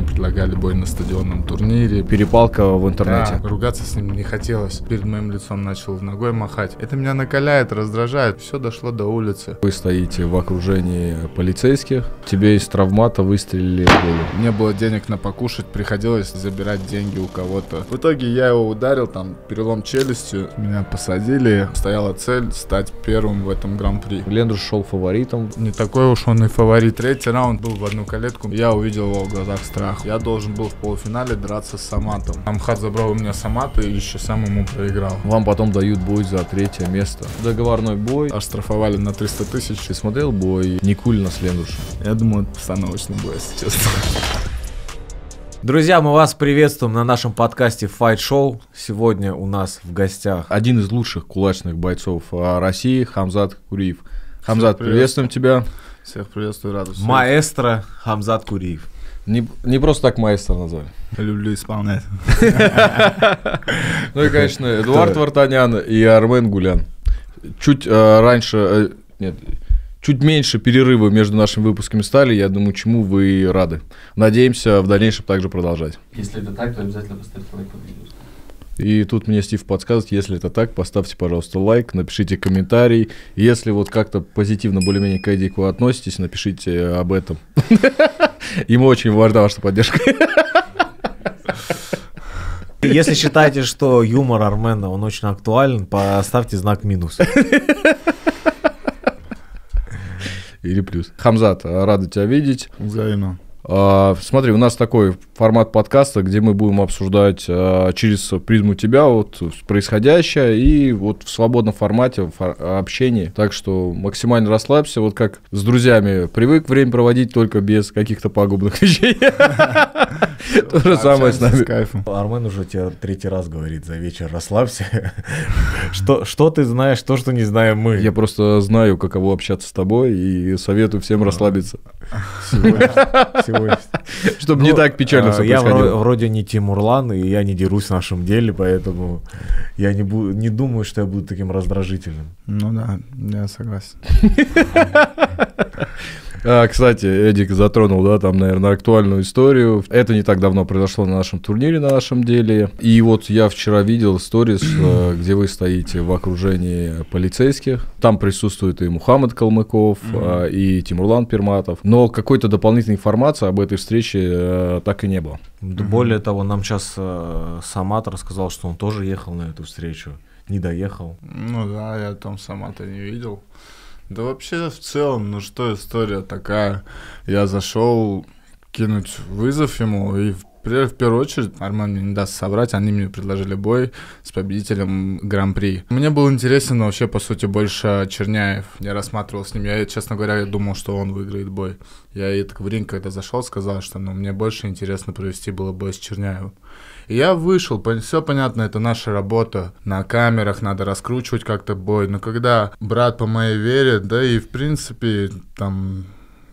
мне предлагали бой на стадионном турнире. Перепалка в интернете. Да, ругаться с ним не хотелось. Перед моим лицом начал ногой махать. Это меня накаляет, раздражает. Все дошло до улицы. Вы стоите в окружении полицейских. Тебе из травмата выстрелили в голову. Не было денег на покушать, приходилось забирать деньги у кого-то. В итоге я его ударил, там, перелом челюстью. Меня посадили. Стояла цель стать первым в этом гран-при. Лендер шел фаворитом. Не такой уж он и фаворит. Третий раунд был в одну калетку. Я увидел его в глазах страх играх. Я должен был в полуфинале драться с Саматом. Амхат забрал у меня Самата и еще сам ему проиграл. Вам потом дают бой за третье место. Договорной бой. Оштрафовали на 300 тысяч. Ты смотрел бой Никулина с Я думаю, это постановочный бой, если честно. Друзья, мы вас приветствуем на нашем подкасте Fight Show. Сегодня у нас в гостях один из лучших кулачных бойцов а, России Хамзат Куриев. Хамзат, приветствуем тебя. Всех приветствую, радуюсь. Маэстро Хамзат Куриев. Не, не просто так мастер назвали. Люблю исполнять. Ну и, конечно, Эдуард Вартанян и Армен Гулян. Чуть э, раньше, э, нет, чуть меньше перерыва между нашими выпусками стали. Я думаю, чему вы рады. Надеемся в дальнейшем также продолжать. Если это так, то обязательно поставьте лайк под видео. И тут мне Стив подсказывает, если это так, поставьте, пожалуйста, лайк, напишите комментарий. Если вот как-то позитивно более-менее к Эдику относитесь, напишите об этом. Ему очень важна ваша поддержка. Если считаете, что юмор Армена, он очень актуален, поставьте знак минус. Или плюс. Хамзат, рада тебя видеть. Взаимно. А, смотри, у нас такой формат подкаста, где мы будем обсуждать а, через призму тебя вот происходящее и вот в свободном формате в Так что максимально расслабься, вот как с друзьями привык время проводить только без каких-то пагубных вещей. То же самое с нами. Армен уже тебе третий раз говорит за вечер, расслабься. Что ты знаешь, то, что не знаем мы. Я просто знаю, каково общаться с тобой и советую всем расслабиться. Чтобы не ну, так печально а, все Я вроде не Тимурлан, и я не дерусь в нашем деле, поэтому я не не думаю, что я буду таким раздражительным. Ну да, я согласен. А, кстати, Эдик затронул, да, там, наверное, актуальную историю. Это не так давно произошло на нашем турнире, на нашем деле. И вот я вчера видел сторис, э, где вы стоите в окружении полицейских. Там присутствует и Мухаммад Калмыков, mm-hmm. и Тимурлан Перматов. Но какой-то дополнительной информации об этой встрече э, так и не было. Более того, нам сейчас э, Самат рассказал, что он тоже ехал на эту встречу. Не доехал. Ну да, я там Самата не видел. Да вообще в целом, ну что, история такая. Я зашел кинуть вызов ему, и в, в первую очередь Арман мне не даст собрать, они мне предложили бой с победителем Гран-при. Мне был интересен вообще, по сути, больше Черняев. Я рассматривал с ним, я, честно говоря, я думал, что он выиграет бой. Я и так в ринг, когда зашел, сказал, что ну, мне больше интересно провести было бой с Черняевым. И я вышел, все понятно, это наша работа. На камерах надо раскручивать как-то бой. Но когда брат по моей вере, да и в принципе там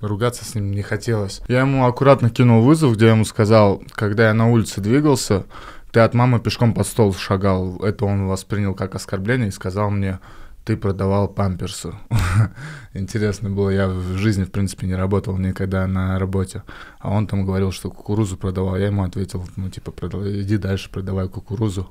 ругаться с ним не хотелось. Я ему аккуратно кинул вызов, где я ему сказал, когда я на улице двигался, ты от мамы пешком под стол шагал. Это он воспринял как оскорбление и сказал мне, ты продавал памперсы. Интересно было, я в жизни, в принципе, не работал никогда на работе. А он там говорил, что кукурузу продавал. Я ему ответил, ну, типа, продавай, иди дальше, продавай кукурузу.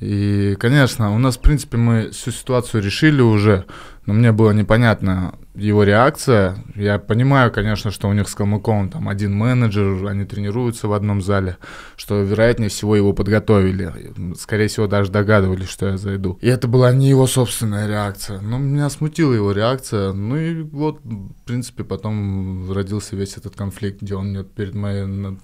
И, конечно, у нас, в принципе, мы всю ситуацию решили уже, но мне было непонятно его реакция. Я понимаю, конечно, что у них с Калмыковым там один менеджер, они тренируются в одном зале, что, вероятнее всего, его подготовили. Скорее всего, даже догадывались, что я зайду. И это была не его собственная реакция. Но меня смутила его реакция. Ну и вот, в принципе, потом родился весь этот конфликт, где он мне перед, моей,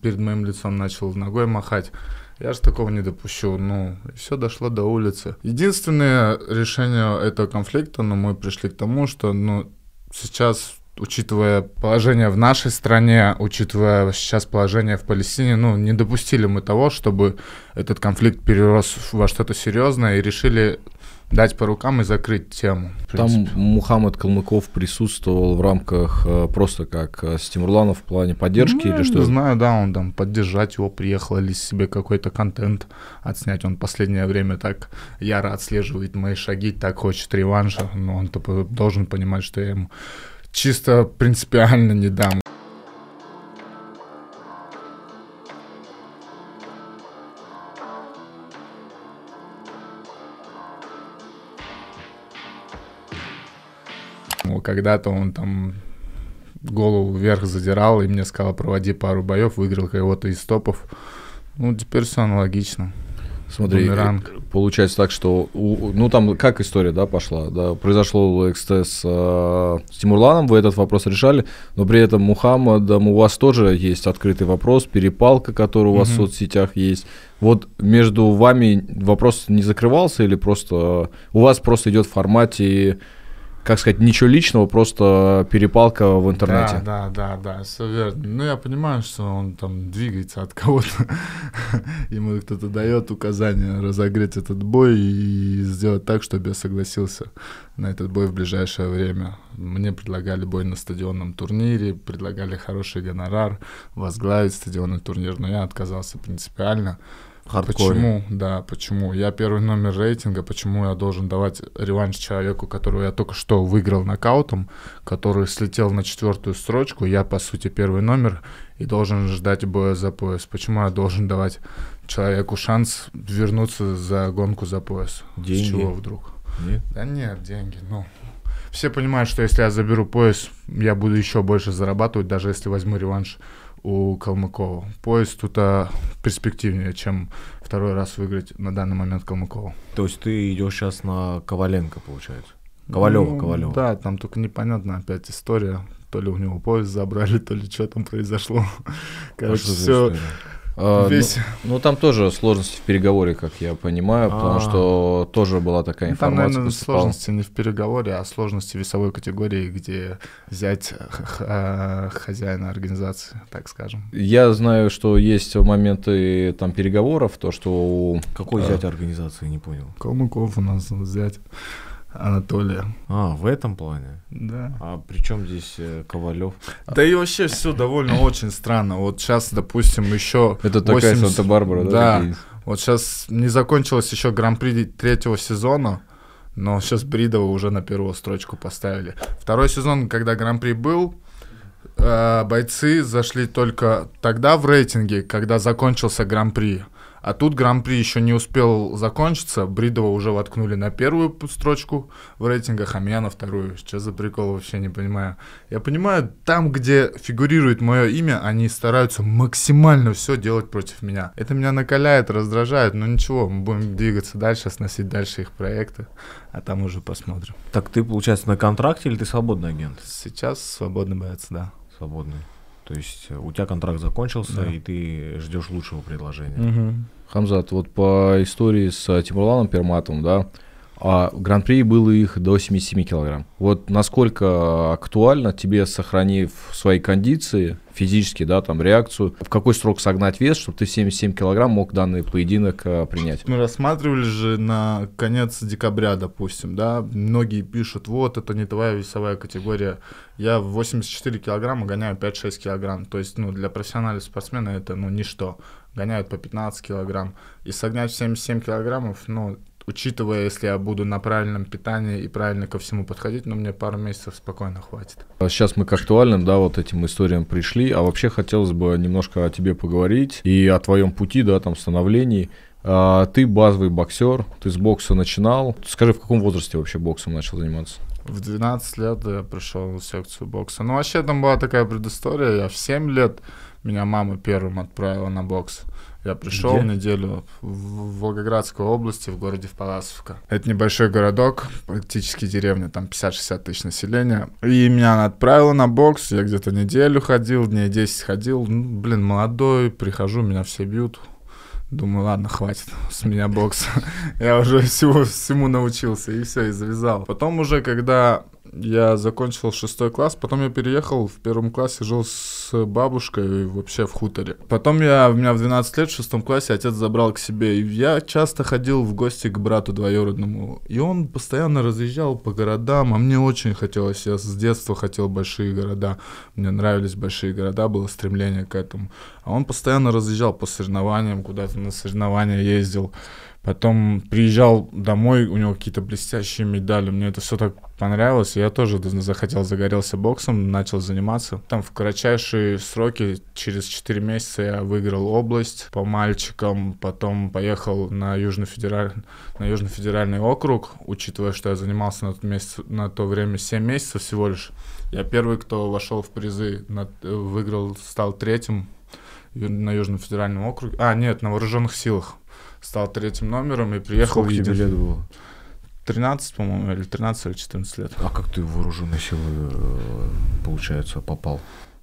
перед моим лицом начал ногой махать. Я же такого не допущу. Ну, все дошло до улицы. Единственное решение этого конфликта но мы пришли к тому, что ну, сейчас учитывая положение в нашей стране, учитывая сейчас положение в Палестине, ну, не допустили мы того, чтобы этот конфликт перерос во что-то серьезное и решили дать по рукам и закрыть тему. Там Мухаммад Калмыков присутствовал в рамках э, просто как э, с Тимурланов в плане поддержки ну, или что? Знаю, да, он там поддержать его приехал или себе какой-то контент отснять. Он последнее время так яро отслеживает мои шаги, так хочет реванша, но он должен понимать, что я ему чисто принципиально не дам. Когда-то он там голову вверх задирал и мне сказал, проводи пару боев, выиграл кого-то из топов. Ну, теперь все аналогично. Смотри, Бумеранг. Э, получается так, что, у, ну там как история, да, пошла, да, произошло эксцесс с, э, с Тимурланом, вы этот вопрос решали, но при этом Мухаммадом у вас тоже есть открытый вопрос, перепалка, которая у вас угу. в соцсетях есть. Вот между вами вопрос не закрывался или просто э, у вас просто идет в формате как сказать, ничего личного, просто перепалка в интернете. Да, да, да, да, все верно. Ну, я понимаю, что он там двигается от кого-то. Ему кто-то дает указание разогреть этот бой и сделать так, чтобы я согласился на этот бой в ближайшее время. Мне предлагали бой на стадионном турнире, предлагали хороший гонорар, возглавить стадионный турнир, но я отказался принципиально хардкоре. Почему, да, почему? Я первый номер рейтинга, почему я должен давать реванш человеку, которого я только что выиграл нокаутом, который слетел на четвертую строчку, я, по сути, первый номер и должен ждать боя за пояс. Почему я должен давать человеку шанс вернуться за гонку за пояс? Деньги. С чего вдруг? Нет? Да нет, деньги, ну... Все понимают, что если я заберу пояс, я буду еще больше зарабатывать, даже если возьму реванш у Калмыкова. Поезд тут а, перспективнее, чем второй раз выиграть на данный момент Калмыкова. То есть ты идешь сейчас на Коваленко, получается? Ковалева, ну, Ковалева. Да, там только непонятно опять история. То ли у него поезд забрали, то ли что там произошло. А Короче, а все. А, ну, Весь. Ну, ну, там тоже сложности в переговоре, как я понимаю, а потому что тоже была такая ну, информация. Там, наверное, сложности не в переговоре, а сложности весовой категории, где взять а, хозяина организации, так скажем. Я знаю, что есть моменты там переговоров, то, что... Какой взять э, организации, не понял. Калмыков у нас взять. Анатолия. А, в этом плане? Да. А при чем здесь э, Ковалев? Да и вообще все довольно очень странно. Вот сейчас, допустим, еще... Это такая Санта-Барбара, да? Да. Вот сейчас не закончилось еще гран-при третьего сезона, но сейчас Бридова уже на первую строчку поставили. Второй сезон, когда гран-при был, э, бойцы зашли только тогда в рейтинге, когда закончился гран-при. А тут Гран-при еще не успел закончиться, Бридова уже воткнули на первую строчку в рейтингах, а меня на вторую. Сейчас за прикол вообще не понимаю. Я понимаю, там, где фигурирует мое имя, они стараются максимально все делать против меня. Это меня накаляет, раздражает, но ничего, мы будем двигаться дальше, сносить дальше их проекты, а там уже посмотрим. Так ты, получается, на контракте или ты свободный агент? Сейчас свободный боец, да. Свободный. То есть э, у тебя контракт закончился, да. и ты ждешь лучшего предложения. Угу. Хамзат, вот по истории с э, Тимурланом Перматовым, да, а в гран-при было их до 77 килограмм. Вот насколько актуально тебе, сохранив свои кондиции, физически, да, там, реакцию, в какой срок согнать вес, чтобы ты 77 килограмм мог данный поединок э, принять? Мы рассматривали же на конец декабря, допустим, да, многие пишут, вот, это не твоя весовая категория, я в 84 килограмма гоняю 5-6 килограмм, то есть, ну, для профессионального спортсмена это, ну, ничто гоняют по 15 килограмм. И согнать 77 килограммов, ну, учитывая, если я буду на правильном питании и правильно ко всему подходить, но ну, мне пару месяцев спокойно хватит. А сейчас мы к актуальным, да, вот этим историям пришли, а вообще хотелось бы немножко о тебе поговорить и о твоем пути, да, там, становлении. А, ты базовый боксер, ты с бокса начинал. Скажи, в каком возрасте вообще боксом начал заниматься? В 12 лет я пришел в секцию бокса. Ну, вообще там была такая предыстория. Я в 7 лет меня мама первым отправила на бокс. Я пришел Где? неделю в Волгоградской области, в городе в Паласовка. Это небольшой городок, практически деревня, там 50-60 тысяч населения. И меня отправила на бокс, я где-то неделю ходил, дней 10 ходил. Ну, блин, молодой, прихожу, меня все бьют. Думаю, ладно, хватит с меня бокс. Я уже всего, всему научился и все, и завязал. Потом уже, когда я закончил шестой класс, потом я переехал в первом классе, жил с бабушкой вообще в хуторе. Потом я, у меня в 12 лет, в шестом классе, отец забрал к себе, и я часто ходил в гости к брату двоюродному, и он постоянно разъезжал по городам, а мне очень хотелось, я с детства хотел большие города, мне нравились большие города, было стремление к этому. А он постоянно разъезжал по соревнованиям, куда-то на соревнования ездил, Потом приезжал домой, у него какие-то блестящие медали. Мне это все так понравилось. Я тоже захотел, загорелся боксом, начал заниматься. Там в кратчайшие сроки, через 4 месяца я выиграл область по мальчикам. Потом поехал на, Южно-федераль... на Южно-федеральный округ, учитывая, что я занимался на, тот месяц... на то время 7 месяцев всего лишь. Я первый, кто вошел в призы, на... выиграл, стал третьим на Южно-федеральном округе. А, нет, на вооруженных силах стал третьим номером и приехал. Сколько тебе лет было? 13, по-моему, или 13 или 14 лет. А как ты в вооруженные силы, э, получается, попал?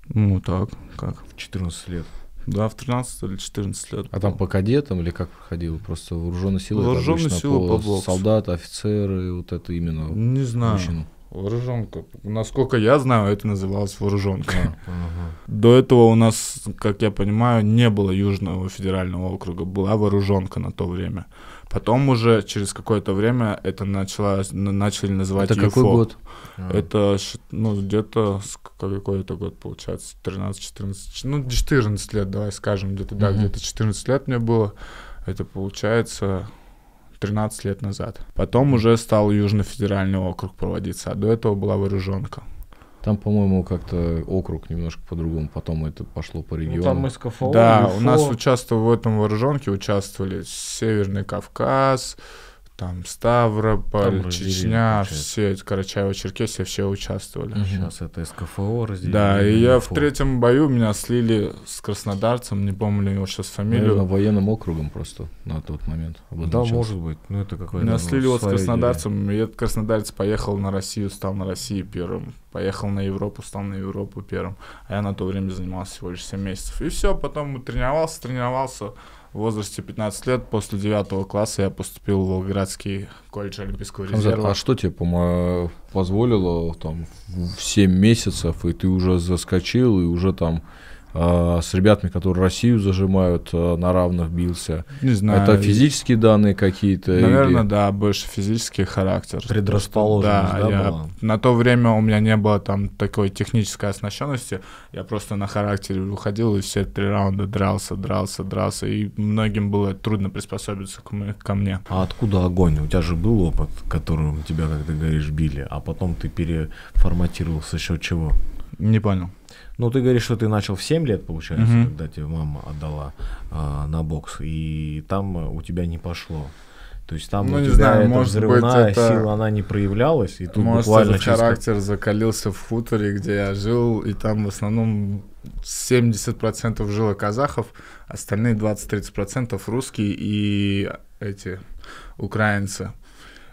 Ну так, как? В 14 лет. Да, в 13 или 14 лет. А там по кадетам или как проходил? Просто вооруженные силы? Вооруженные силы по, по боксу. Солдаты, офицеры, вот это именно. Не знаю. Мужчину. Вооруженка. Насколько я знаю, это называлось вооруженка. А, ага. До этого у нас, как я понимаю, не было Южного федерального округа, была вооруженка на то время. Потом уже через какое-то время это начало, начали называть это ЮФО. какой год? А. Это ну, где-то какой это год получается, 13-14, ну 14 лет, давай скажем, где-то, угу. да, где-то 14 лет мне было. Это получается 13 лет назад. Потом уже стал Южно-федеральный округ проводиться, а до этого была вооруженка. Там, по-моему, как-то округ немножко по-другому, потом это пошло по региону. Ну, там СКФО, Да, ЮФО. у нас участвовали в этом вооруженке, участвовали Северный Кавказ, там Ставрополь, там Чечня, все, Карачаево-Черкесия, все участвовали. Сейчас это СКФО разделили. Да, и я в третьем бою меня слили с краснодарцем, не помню его сейчас фамилию. Наверное, военным округом просто на тот момент. Да, может быть, ну это какое-то... Меня ну, слили вот с краснодарцем, деле. и этот краснодарец поехал на Россию, стал на России первым. Поехал на Европу, стал на Европу первым. А я на то время занимался всего лишь 7 месяцев. И все, потом тренировался, тренировался в возрасте 15 лет после 9 класса я поступил в Волгоградский колледж Олимпийского резерва. А что тебе помо... позволило там в 7 месяцев, и ты уже заскочил, и уже там Э, с ребятами, которые Россию зажимают, э, на равных бился. Не знаю. Это физические данные какие-то? Наверное, или... да, больше физический характер. Предрасположенность, да, да я... На то время у меня не было там такой технической оснащенности, я просто на характере выходил и все три раунда дрался, дрался, дрался, и многим было трудно приспособиться ко мне. А откуда огонь? У тебя же был опыт, которым тебя, как ты говоришь, били, а потом ты переформатировался еще чего? Не понял. Ну, ты говоришь, что ты начал в 7 лет, получается, угу. когда тебе мама отдала а, на бокс, и там э, у тебя не пошло. То есть там ну, у не тебя знаю, эта может взрывная быть, это... сила, она не проявлялась, и тут может, буквально... Может, через... характер закалился в хуторе, где я жил, и там в основном 70% жило казахов, остальные 20-30% русские и эти украинцы.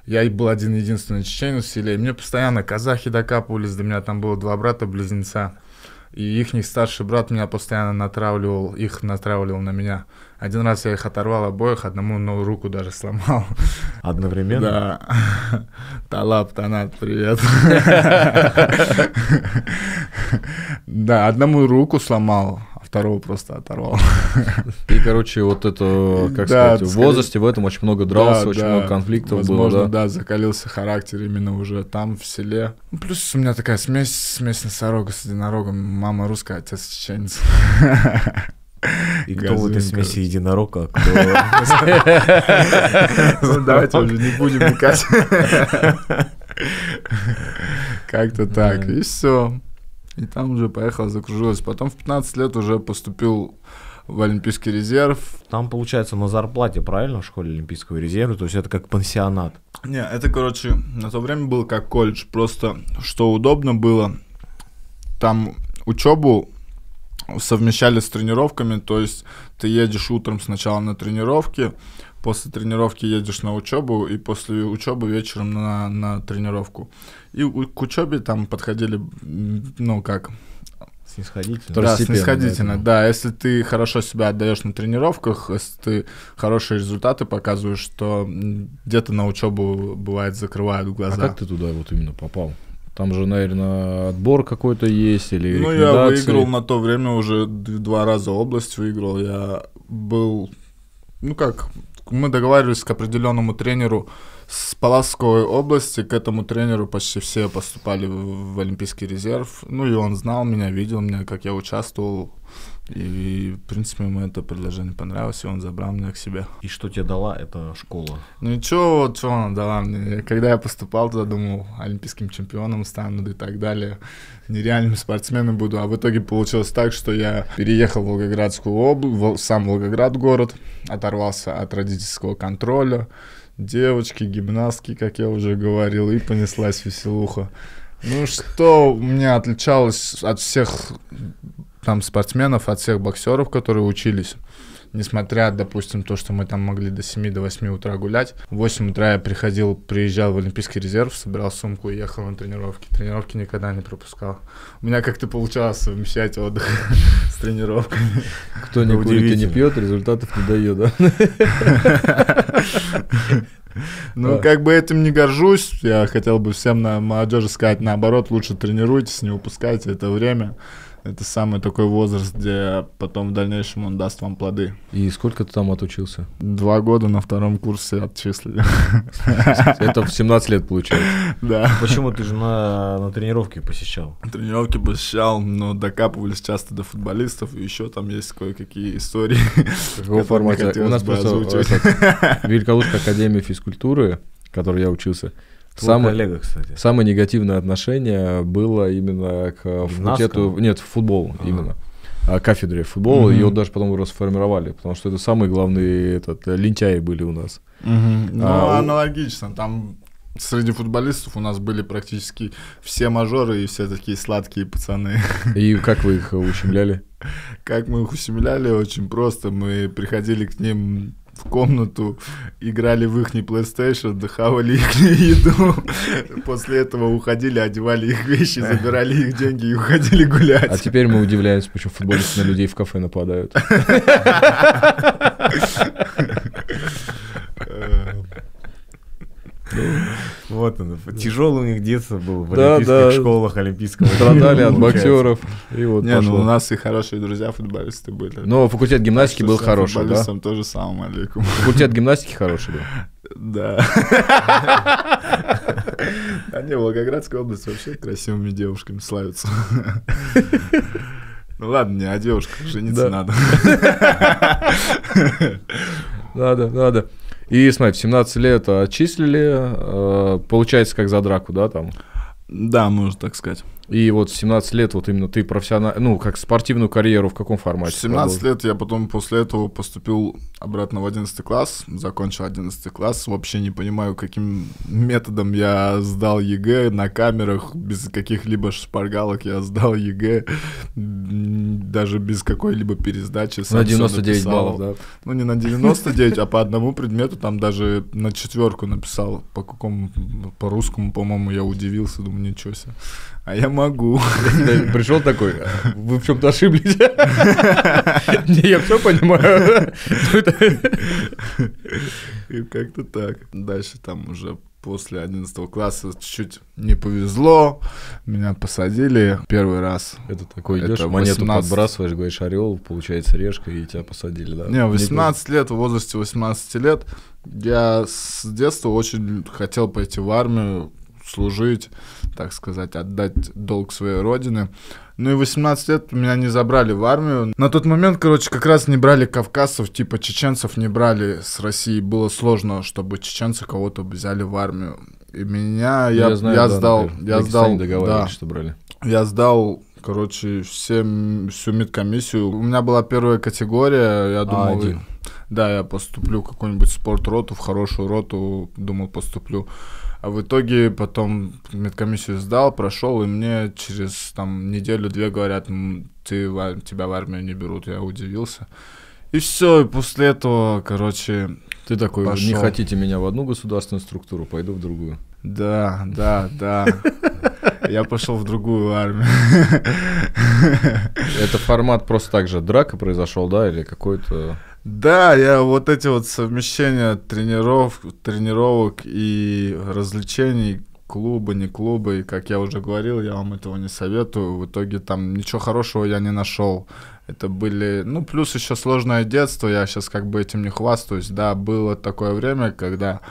Я был один единственный чеченец в селе, и мне постоянно казахи докапывались, до меня там было два брата-близнеца. И их старший брат меня постоянно натравливал, их натравливал на меня. Один раз я их оторвал обоих, одному ну, руку даже сломал. Одновременно? Да. Талап, Танат, привет. Да, одному руку сломал, второго просто оторвал. и короче, вот это, как да, сказать, в возрасте в этом очень много дрался, да, очень да, много конфликтов возможно, было, да? да, закалился характер именно уже там, в селе. Ну, плюс у меня такая смесь, смесь носорога с единорогом. Мама русская, отец чеченец. И кто Газин, в этой смеси короче. единорог, а кто... Ну, давайте уже не будем мукать. Как-то так, и все. И там уже поехала, закружилась. Потом в 15 лет уже поступил в Олимпийский резерв. Там, получается, на зарплате, правильно, в школе Олимпийского резерва? То есть это как пансионат? Не, это, короче, на то время был как колледж. Просто, что удобно было, там учебу совмещали с тренировками, то есть ты едешь утром сначала на тренировки, после тренировки едешь на учебу, и после учебы вечером на, на тренировку. И у, к учебе там подходили, ну как... Снисходительно. Да, снисходительно, да. Если ты хорошо себя отдаешь на тренировках, если ты хорошие результаты показываешь, что где-то на учебу бывает закрывают а глаза. А как ты туда вот именно попал? Там же, наверное, отбор какой-то есть или Ну, я выиграл на то время уже два раза область выиграл. Я был, ну как, мы договаривались к определенному тренеру с Паласковой области. К этому тренеру почти все поступали в, в Олимпийский резерв. Ну и он знал меня, видел меня, как я участвовал и, в принципе, ему это предложение понравилось, и он забрал меня к себе. И что тебе дала эта школа? Ну ничего, что она дала мне. Когда я поступал туда, думал, олимпийским чемпионом стану и так далее, нереальным спортсменом буду. А в итоге получилось так, что я переехал в Волгоградскую область, сам Волгоград город, оторвался от родительского контроля, девочки, гимнастки, как я уже говорил, и понеслась веселуха. Ну что меня отличалось от всех там спортсменов, от всех боксеров, которые учились. Несмотря, допустим, то, что мы там могли до 7 до 8 утра гулять, в 8 утра я приходил, приезжал в Олимпийский резерв, собирал сумку и ехал на тренировки. Тренировки никогда не пропускал. У меня как-то получалось совмещать отдых с тренировками. Кто не курит и не пьет, результатов не дает, да? Ну, а. как бы этим не горжусь. Я хотел бы всем на молодежи сказать наоборот, лучше тренируйтесь, не упускайте это время. Это самый такой возраст, где потом в дальнейшем он даст вам плоды. И сколько ты там отучился? Два года на втором курсе отчислили. Это в 17 лет получается. Да. Почему ты же на, на тренировки посещал? Тренировки посещал, но докапывались часто до футболистов, и еще там есть кое-какие истории. Какого формата? У нас просто Великолучка Академия физкультуры, в которой я учился, Твой самый, коллега, кстати. Самое негативное отношение было именно к э, факультету, Наска? нет, футболу ага. именно кафедре футбола, mm ее даже потом расформировали, потому что это самые главные этот, э, лентяи были у нас. mm Ну, а, аналогично, там среди футболистов у нас были практически все мажоры и все такие сладкие пацаны. И как вы их ущемляли? Как мы их ущемляли? Очень просто. Мы приходили к ним в комнату, играли в их PlayStation, дохавали их еду. После этого уходили, одевали их вещи, забирали их деньги и уходили гулять. А теперь мы удивляемся, почему футболисты на людей в кафе нападают. Вот оно. Тяжелое у них детство было в олимпийских школах олимпийского. Страдали от боксеров. И вот Не, ну у нас и хорошие друзья футболисты были. Но факультет гимнастики был хороший, да? тоже самым алейкум. Факультет гимнастики хороший был. Да. А не, Волгоградская область вообще красивыми девушками славится. Ну ладно, не о девушках, жениться надо. Надо, надо. И смотри, в 17 лет отчислили, э, получается, как за драку, да, там? Да, можно так сказать. И вот 17 лет вот именно ты профессионально, ну, как спортивную карьеру в каком формате? 17 лет я потом после этого поступил обратно в 11 класс, закончил 11 класс, вообще не понимаю, каким методом я сдал ЕГЭ на камерах, без каких-либо шпаргалок я сдал ЕГЭ, даже без какой-либо пересдачи. На 99 баллов, да? Ну, не на 99, а по одному предмету, там даже на четверку написал, по какому, по русскому, по-моему, я удивился, думаю, ничего себе. А я могу. пришел такой, «А, вы в чем-то ошиблись. Я все понимаю. Ну, и Как-то так. Дальше там уже после 11 класса чуть-чуть не повезло, меня посадили первый раз. Это такой идешь, это монету подбрасываешь, говоришь орел, получается решка, и тебя посадили, да? Не, 18 лет, в возрасте 18 лет, я с детства очень хотел пойти в армию, служить так сказать, отдать долг своей родины. Ну и 18 лет меня не забрали в армию. На тот момент, короче, как раз не брали кавказцев, типа чеченцев не брали с России. Было сложно, чтобы чеченцы кого-то взяли в армию. И меня, ну, я, я, знаю, я да, сдал, например, я сдал, да, что брали. Я сдал короче, всем всю медкомиссию. У меня была первая категория, я а, думал... А1. Да, я поступлю в какую-нибудь спортроту, в хорошую роту, думал, поступлю. А в итоге потом медкомиссию сдал, прошел, и мне через там неделю-две говорят, ты, тебя в армию не берут. Я удивился. И все, и после этого, короче, ты такой, пошел. не хотите меня в одну государственную структуру, пойду в другую. Да, да, да. Я пошел в другую армию. Это формат просто так же драка произошел, да, или какой-то... Да, я вот эти вот совмещения трениров, тренировок и развлечений, клубы не клубы, и как я уже говорил, я вам этого не советую. В итоге там ничего хорошего я не нашел. Это были, ну, плюс еще сложное детство, я сейчас как бы этим не хвастаюсь. Да, было такое время, когда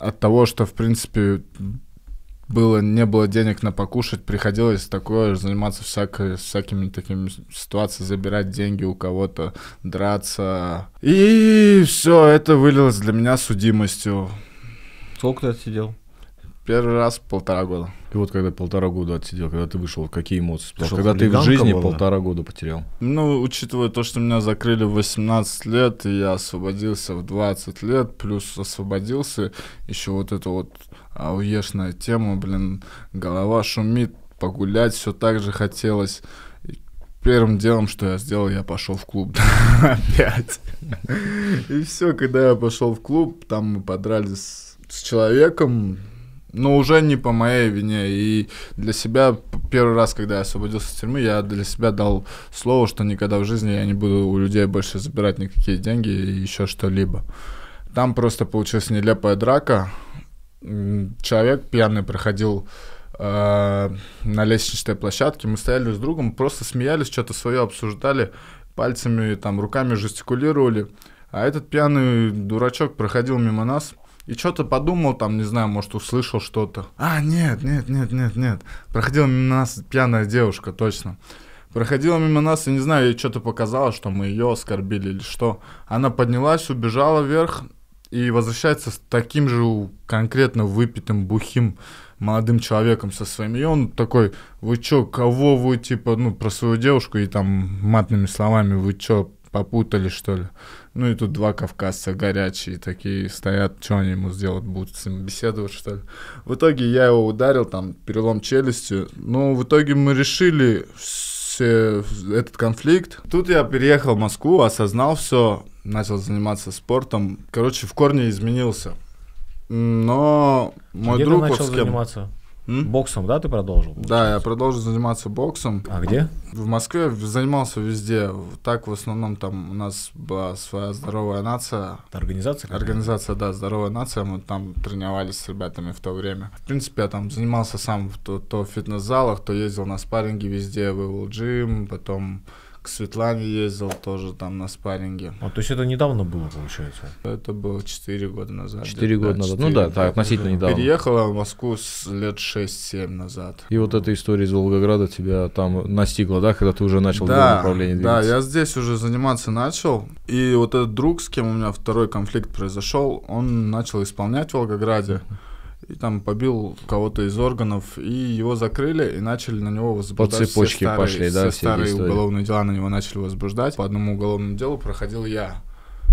от того, что, в принципе, было, не было денег на покушать, приходилось такое заниматься всякой, всякими такими ситуациями, забирать деньги у кого-то, драться. И все это вылилось для меня судимостью. Сколько ты отсидел? Первый раз полтора года. И вот когда полтора года отсидел, когда ты вышел, какие эмоции? Ты что, когда ты в жизни была? полтора года потерял. Ну, учитывая то, что меня закрыли в 18 лет, и я освободился в 20 лет, плюс освободился, еще вот это вот а ауешная тема, блин, голова шумит, погулять все так же хотелось. И первым делом, что я сделал, я пошел в клуб опять. И все, когда я пошел в клуб, там мы подрались с человеком, но уже не по моей вине. И для себя, первый раз, когда я освободился из тюрьмы, я для себя дал слово, что никогда в жизни я не буду у людей больше забирать никакие деньги и еще что-либо. Там просто получилась нелепая драка, человек пьяный проходил э, на лестничной площадке, мы стояли с другом, просто смеялись, что-то свое обсуждали, пальцами, там, руками жестикулировали. А этот пьяный дурачок проходил мимо нас и что-то подумал, там, не знаю, может, услышал что-то. А, нет, нет, нет, нет, нет. Проходила мимо нас пьяная девушка, точно. Проходила мимо нас, и не знаю, ей что-то показалось, что мы ее оскорбили или что. Она поднялась, убежала вверх, и возвращается с таким же конкретно выпитым, бухим молодым человеком со своими. И он такой, вы чё, кого вы, типа, ну, про свою девушку, и там матными словами, вы чё, попутали, что ли? Ну и тут два кавказца горячие такие стоят, что они ему сделать будут, с ним беседовать, что ли? В итоге я его ударил, там, перелом челюсти. Ну, в итоге мы решили все этот конфликт. Тут я переехал в Москву, осознал все, начал заниматься спортом. Короче, в корне изменился. Но мой где друг... Ты начал кем... заниматься? М? Боксом, да, ты продолжил? Да, я продолжил заниматься боксом. А где? В Москве занимался везде. Так в основном там у нас была своя здоровая нация. Это организация? Какая? Организация, да, здоровая нация. Мы там тренировались с ребятами в то время. В принципе, я там занимался сам то, то в фитнес-залах, то ездил на спарринги везде, вывел джим, потом к Светлане ездил тоже там на спарринге. А, то есть это недавно было, получается? Это было 4 года назад. 4 года назад, 4 ну да, так, относительно да. недавно. Переехала в Москву с лет 6-7 назад. И вот эта история из Волгограда тебя там настигла, да, когда ты уже начал да, в направлении двигаться? Да, я здесь уже заниматься начал, и вот этот друг, с кем у меня второй конфликт произошел, он начал исполнять в Волгограде. Uh-huh и там побил кого-то из органов, и его закрыли и начали на него возбуждать. все старые, пошли, да, все, старые истории. уголовные дела на него начали возбуждать. По одному уголовному делу проходил я.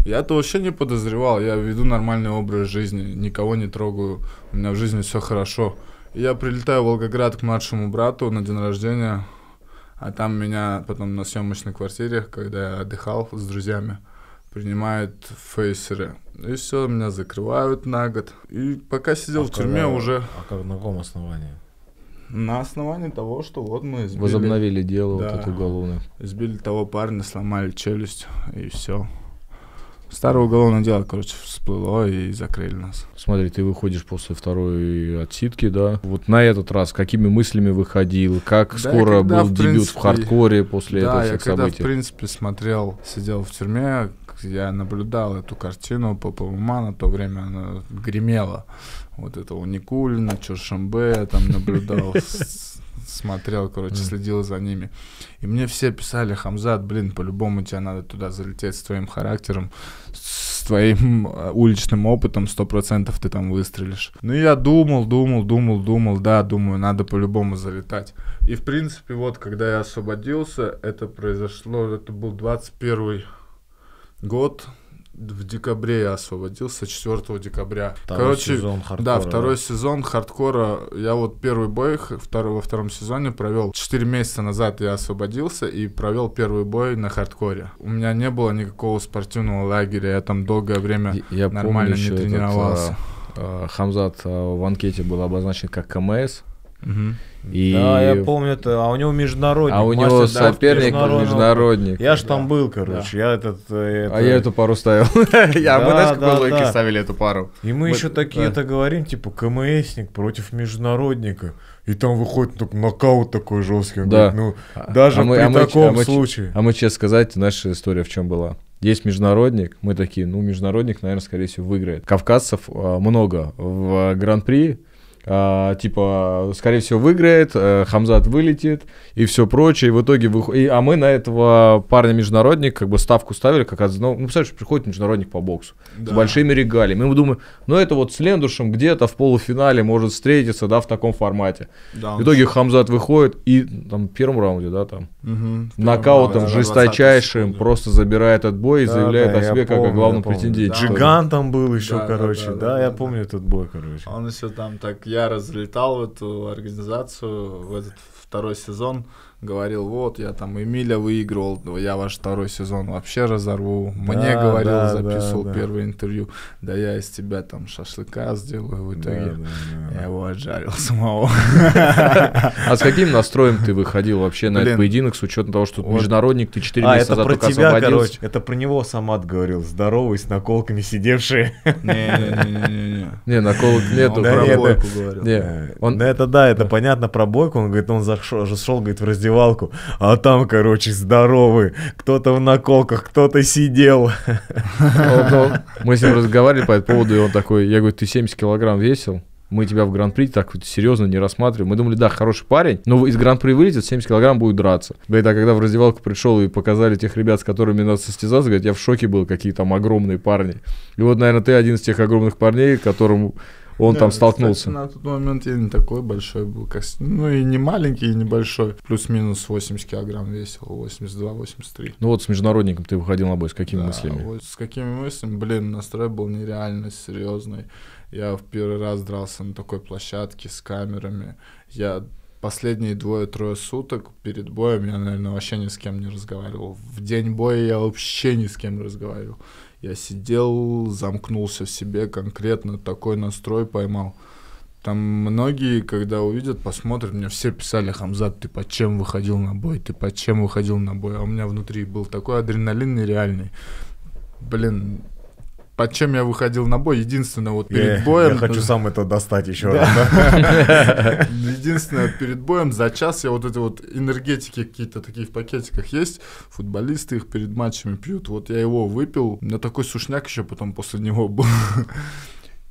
Я-то вообще не подозревал, я веду нормальный образ жизни, никого не трогаю, у меня в жизни все хорошо. я прилетаю в Волгоград к младшему брату на день рождения, а там меня потом на съемочной квартире, когда я отдыхал с друзьями, принимают фейсеры. И все, меня закрывают на год. И пока сидел а в тюрьме когда, уже... А как, на каком основании? На основании того, что вот мы избили... Возобновили дело да, вот это уголовное. Избили того парня, сломали челюсть, и все. Старое уголовное дело, короче, всплыло и закрыли нас. Смотри, ты выходишь после второй отсидки, да? Вот на этот раз какими мыслями выходил? Как да, скоро когда, был в дебют принципе, в хардкоре после да, этого всех событий? Да, я когда, в принципе, смотрел, сидел в тюрьме, я наблюдал эту картину Папа-Мама на то время она гремела. Вот это у Никулина, Чершембе, я там наблюдал, смотрел, короче, следил за ними. И мне все писали, Хамзат, блин, по-любому тебе надо туда залететь с твоим характером, с твоим э, уличным опытом, сто процентов ты там выстрелишь. Ну, я думал, думал, думал, думал, да, думаю, надо по-любому залетать. И, в принципе, вот, когда я освободился, это произошло, это был 21 год в декабре я освободился, 4 декабря. Второй Короче, сезон хардкора. Да, второй да? сезон хардкора. Я вот первый бой второй, во втором сезоне провел. Четыре месяца назад я освободился и провел первый бой на хардкоре. У меня не было никакого спортивного лагеря, я там долгое время я, нормально помню, не тренировался. Этот, а, а... Хамзат а, в анкете был обозначен как КМС. И... Да, я помню это. А у него международник. А у него Мастер, соперник да, международник. Я ж там был, короче. Да. Я этот. Э, а это... А я эту пару ставил. Я мы знаешь, какой логики ставили эту пару. И мы еще такие это говорим, типа КМСник против международника. И там выходит только нокаут такой жесткий. Да. Ну, даже а при а таком случае. А мы честно сказать, наша история в чем была? Есть международник, мы такие, ну, международник, наверное, скорее всего, выиграет. Кавказцев много в э, гран-при, э, типа, скорее всего, выиграет, э, Хамзат вылетит и все прочее. И в итоге, вы... а мы на этого парня-международник как бы ставку ставили, как раз, ну, ну представляешь, приходит международник по боксу да. с большими регалиями. И мы думаем, ну, это вот с Лендушем где-то в полуфинале может встретиться, да, в таком формате. Да, в итоге он... Хамзат выходит и там в первом раунде, да, там, угу, нокаутом раунде, жесточайшим просто забирает этот бой и да, заявляет да, о себе как помню, о главном претенденте. Да. Джигантом был еще, да, короче, да, да, да, да, я помню этот бой, короче. Он еще там так, я я разлетал в эту организацию, в этот второй сезон, говорил, вот, я там Эмиля выигрывал, я ваш второй сезон вообще разорву. Мне да, говорил, да, записывал да, да. первое интервью, да я из тебя там шашлыка сделаю в итоге. Да, да, да. Я его отжарил самого. А с каким настроем ты выходил вообще на этот поединок, с учетом того, что международник, ты 4 месяца назад только освободился? короче, это про него Самат говорил, здоровый, с наколками сидевший. Не-не-не, не, на колок нету, да, про бойку говорил. Не, э, он... Ну это да, это понятно про бойку. Он говорит, он зашел, зашел, говорит, в раздевалку, а там, короче, здоровый. Кто-то в наколках, кто-то сидел. Мы с ним разговаривали по этому поводу, и он такой, я говорю, ты 70 килограмм весил? мы тебя в гран-при так вот серьезно не рассматриваем. Мы думали, да, хороший парень, но из гран-при вылетит, 70 килограмм будет драться. Говорит, а когда в раздевалку пришел и показали тех ребят, с которыми нас состязаться, говорят, я в шоке был, какие там огромные парни. И вот, наверное, ты один из тех огромных парней, которому он да, там столкнулся. Кстати, на тот момент я не такой большой был, как... ну и не маленький, и небольшой, плюс-минус 80 килограмм весил, 82-83. Ну вот с международником ты выходил на бой, с какими да, мыслями? Вот, с какими мыслями, блин, настрой был нереально серьезный. Я в первый раз дрался на такой площадке с камерами. Я последние двое-трое суток перед боем я, наверное, вообще ни с кем не разговаривал. В день боя я вообще ни с кем не разговаривал. Я сидел, замкнулся в себе конкретно, такой настрой поймал. Там многие, когда увидят, посмотрят, мне все писали, Хамзат, ты по чем выходил на бой, ты по чем выходил на бой, а у меня внутри был такой адреналин нереальный. Блин, под чем я выходил на бой. Единственное, вот перед я, э, боем... Я хочу сам это достать еще да. раз. Единственное, перед боем за час я вот эти вот энергетики какие-то такие в пакетиках есть. Футболисты их перед матчами пьют. Вот я его выпил. У меня такой сушняк еще потом после него был.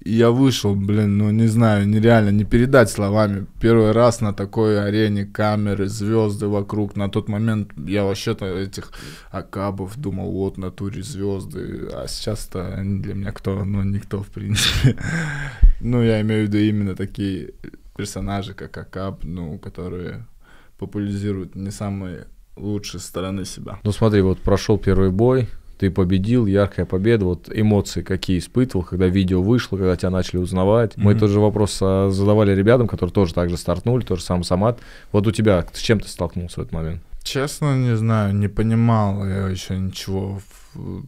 я вышел, блин, ну не знаю, нереально, не передать словами. Первый раз на такой арене камеры, звезды вокруг. На тот момент я вообще-то этих акабов думал, вот на туре звезды. А сейчас-то они для меня кто? Ну никто, в принципе. Ну я имею в виду именно такие персонажи, как акаб, ну, которые популяризируют не самые лучшие стороны себя. Ну смотри, вот прошел первый бой, ты победил, яркая победа, вот эмоции какие испытывал, когда видео вышло, когда тебя начали узнавать. Mm-hmm. Мы тот же вопрос а, задавали ребятам, которые тоже так же стартнули, тоже сам Самат. Вот у тебя с чем ты столкнулся в этот момент? Честно, не знаю, не понимал я еще ничего.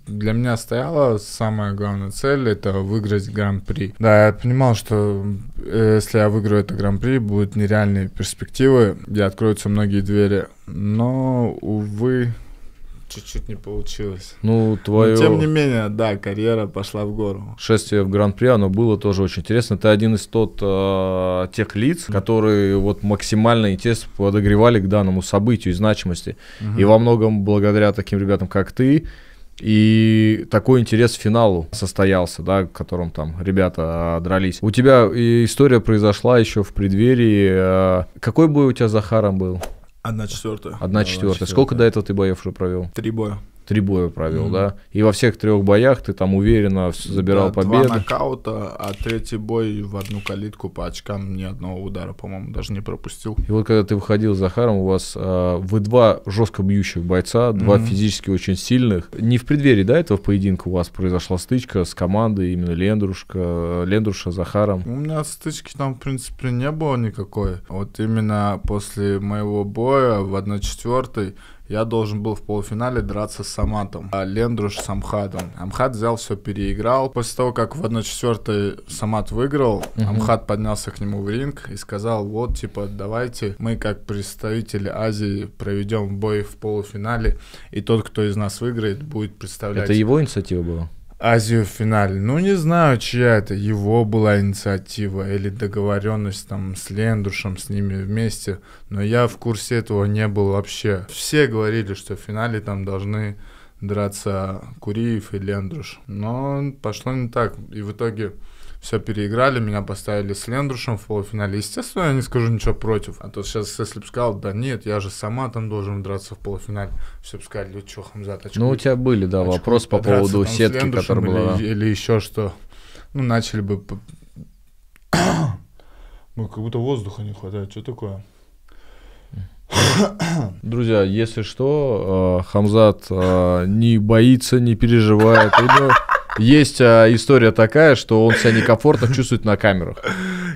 Для меня стояла самая главная цель — это выиграть Гран-при. Да, я понимал, что э, если я выиграю это Гран-при, будут нереальные перспективы, я откроются многие двери. Но, увы, Чуть-чуть не получилось. Ну, твое... Но, тем не менее, да, карьера пошла в гору. Шествие в Гран-при, оно было тоже очень интересно. Ты один из тот, э, тех лиц, которые вот максимально интерес подогревали к данному событию и значимости. Угу. И во многом благодаря таким ребятам, как ты, и такой интерес к финалу состоялся, да, в котором там ребята э, дрались. У тебя история произошла еще в преддверии. Э, какой бой у тебя с Захаром был? Одна четвертая. Одна четвертая. Сколько до этого ты боев уже провел? Три боя три боя провел, mm-hmm. да, и во всех трех боях ты там уверенно забирал да, победы. Два нокаута, а третий бой в одну калитку по очкам ни одного удара, по-моему, даже не пропустил. И вот когда ты выходил с Захаром, у вас э, вы два жестко бьющих бойца, два mm-hmm. физически очень сильных. Не в преддверии, да, этого поединка у вас произошла стычка с командой именно Лендушка, Лендуша, Захаром? У меня стычки там, в принципе, не было никакой. Вот именно после моего боя в 1-4 я должен был в полуфинале драться с Саматом, а Лендруш с Амхатом. Амхат взял все, переиграл. После того, как в 1-4 Самат выиграл, угу. Амхат поднялся к нему в ринг и сказал, вот, типа, давайте мы как представители Азии проведем бой в полуфинале, и тот, кто из нас выиграет, будет представлять. Это его инициатива была? Азию в финале. Ну, не знаю, чья это, его была инициатива или договоренность там с Лендушем, с ними вместе, но я в курсе этого не был вообще. Все говорили, что в финале там должны драться Куриев и Лендруш, но пошло не так, и в итоге все переиграли, меня поставили с Лендрушем в полуфинале. Естественно, я не скажу ничего против. А то сейчас, если бы сказал, да нет, я же сама там должен драться в полуфинале, все бы сказали, ну что, Хамзат, очкуй. Ну, у тебя были, да, вопрос по поводу сетки, которая была. Или, или еще что. Ну, начали бы... Ну, как будто воздуха не хватает. Что такое? Друзья, если что, э, Хамзат э, не боится, не переживает. Есть э, история такая, что он себя некомфортно чувствует на камерах.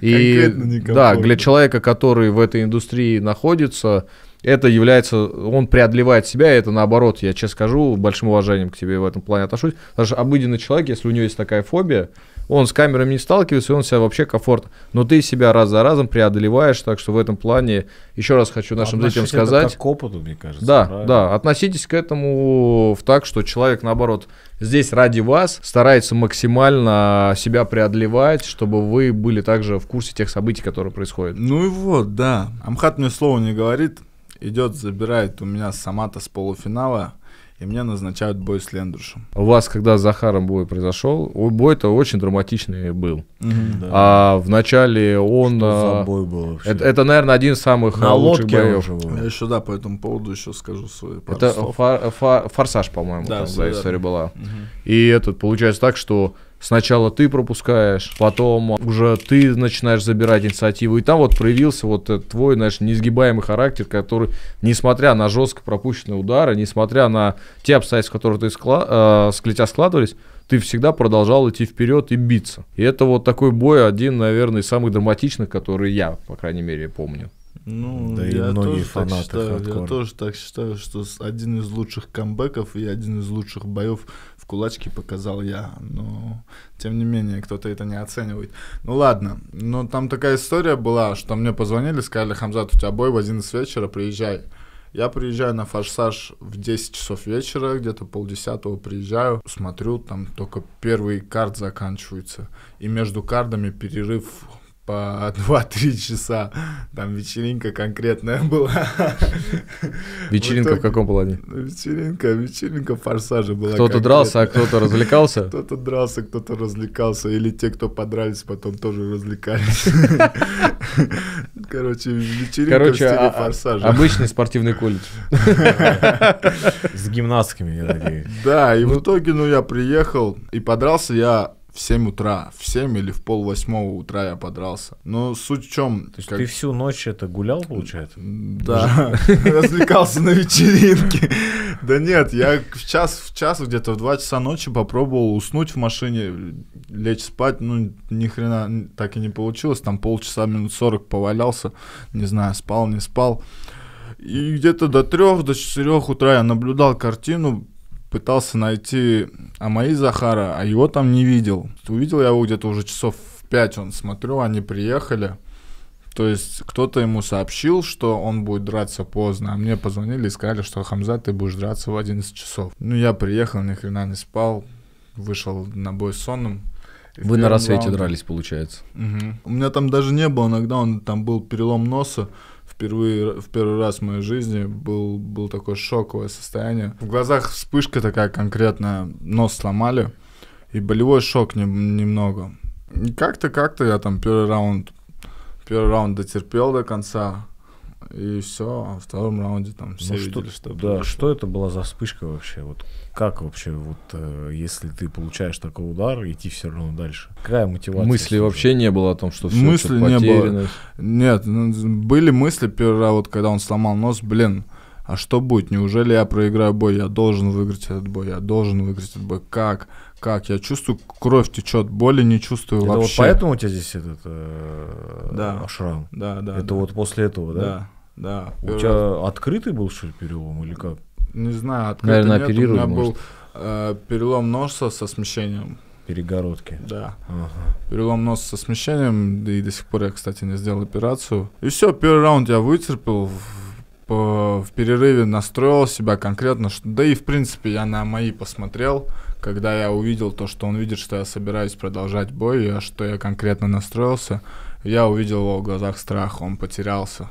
И да, для человека, который в этой индустрии находится, это является, он преодолевает себя, и это наоборот, я честно скажу, большим уважением к тебе в этом плане отношусь, потому что обыденный человек, если у него есть такая фобия, он с камерами не сталкивается, и он себя вообще комфортно. Но ты себя раз за разом преодолеваешь, так что в этом плане еще раз хочу нашим зрителям сказать. Это как к опыту, мне кажется. Да, правильно? да. Относитесь к этому в так, что человек, наоборот, здесь ради вас старается максимально себя преодолевать, чтобы вы были также в курсе тех событий, которые происходят. Ну и вот, да. Амхат мне слова не говорит, идет, забирает у меня Самата с полуфинала и меня назначают бой с Лендрушем. У вас, когда с Захаром бой произошел, бой-то очень драматичный был. Угу, да. А вначале он... Что за а, бой был вообще? Это, это, наверное, один из самых На лучших лодке боев. Уже Я еще, да, по этому поводу еще скажу свои пару Это слов. Фор, фор, форсаж, по-моему, да, там, да, история была. Угу. И этот, получается так, что сначала ты пропускаешь, потом уже ты начинаешь забирать инициативу. И там вот проявился вот этот твой, знаешь, неизгибаемый характер, который, несмотря на жестко пропущенные удары, несмотря на те обстоятельства, которые ты скла- э, склетя складывались, ты всегда продолжал идти вперед и биться. И это вот такой бой один, наверное, из самых драматичных, который я, по крайней мере, помню. Ну, да я и многие тоже фанаты считаю, Я тоже так считаю, что один из лучших камбэков и один из лучших боев в кулачке показал я, но тем не менее кто-то это не оценивает. Ну ладно, но там такая история была, что мне позвонили, сказали, Хамзат, у тебя бой в 11 вечера, приезжай. Я приезжаю на форсаж в 10 часов вечера, где-то полдесятого приезжаю, смотрю, там только первый карт заканчивается. И между кардами перерыв по 2-3 а часа. Там вечеринка конкретная была. Вечеринка в, каком плане? Вечеринка, вечеринка форсажа была. Кто-то дрался, а кто-то развлекался? Кто-то дрался, кто-то развлекался. Или те, кто подрались, потом тоже развлекались. Короче, вечеринка Короче, в стиле а, а, форсажа. Обычный спортивный колледж. С гимнастками, я надеюсь. Да, и в итоге, ну, я приехал, и подрался я в 7 утра, в 7 или в пол восьмого утра я подрался. Но суть в чем... То есть как... ты всю ночь это гулял, получается? Да, развлекался на вечеринке. Да нет, я в час, в час где-то в 2 часа ночи попробовал уснуть в машине, лечь спать, ну ни хрена так и не получилось, там полчаса, минут 40 повалялся, не знаю, спал, не спал. И где-то до трех, до четырех утра я наблюдал картину, пытался найти Амаи Захара, а его там не видел. Увидел я его где-то уже часов в пять, он смотрю, они приехали. То есть кто-то ему сообщил, что он будет драться поздно, а мне позвонили и сказали, что Хамза, ты будешь драться в 11 часов. Ну, я приехал, ни хрена не спал, вышел на бой сонным. Вы на рассвете раунд... дрались, получается? Угу. У меня там даже не было, иногда он там был перелом носа впервые, в первый раз в моей жизни был, был такое шоковое состояние. В глазах вспышка такая конкретная, нос сломали, и болевой шок не, немного. как-то, как-то я там первый раунд, первый раунд дотерпел до конца, и все, а в втором раунде там ну все ну, видели, что, что... Да, что это была за вспышка вообще? Вот как вообще, вот э, если ты получаешь такой удар, идти все равно дальше? Какая мотивация? Мысли вообще не было о том, что все мысли не было. Нет, ну, были мысли первый вот когда он сломал нос, блин, а что будет? Неужели я проиграю бой? Я должен выиграть этот бой, я должен выиграть этот бой. Как? Как? Я чувствую, кровь течет, боли не чувствую это вообще. Вот поэтому у тебя здесь этот э, да. шрам? Да, да. Это да. вот после этого, да? Да. Да. У тебя открытый был, что ли, перелом или как? не знаю, открыто Наверное, нет. оперируют, У меня может. был э, перелом носа со смещением. Перегородки. Да. Ага. Перелом носа со смещением, и до сих пор я, кстати, не сделал операцию. И все, первый раунд я вытерпел, по, в перерыве настроил себя конкретно, что, да и в принципе я на мои посмотрел, когда я увидел то, что он видит, что я собираюсь продолжать бой, и а что я конкретно настроился, я увидел его в глазах страх, он потерялся.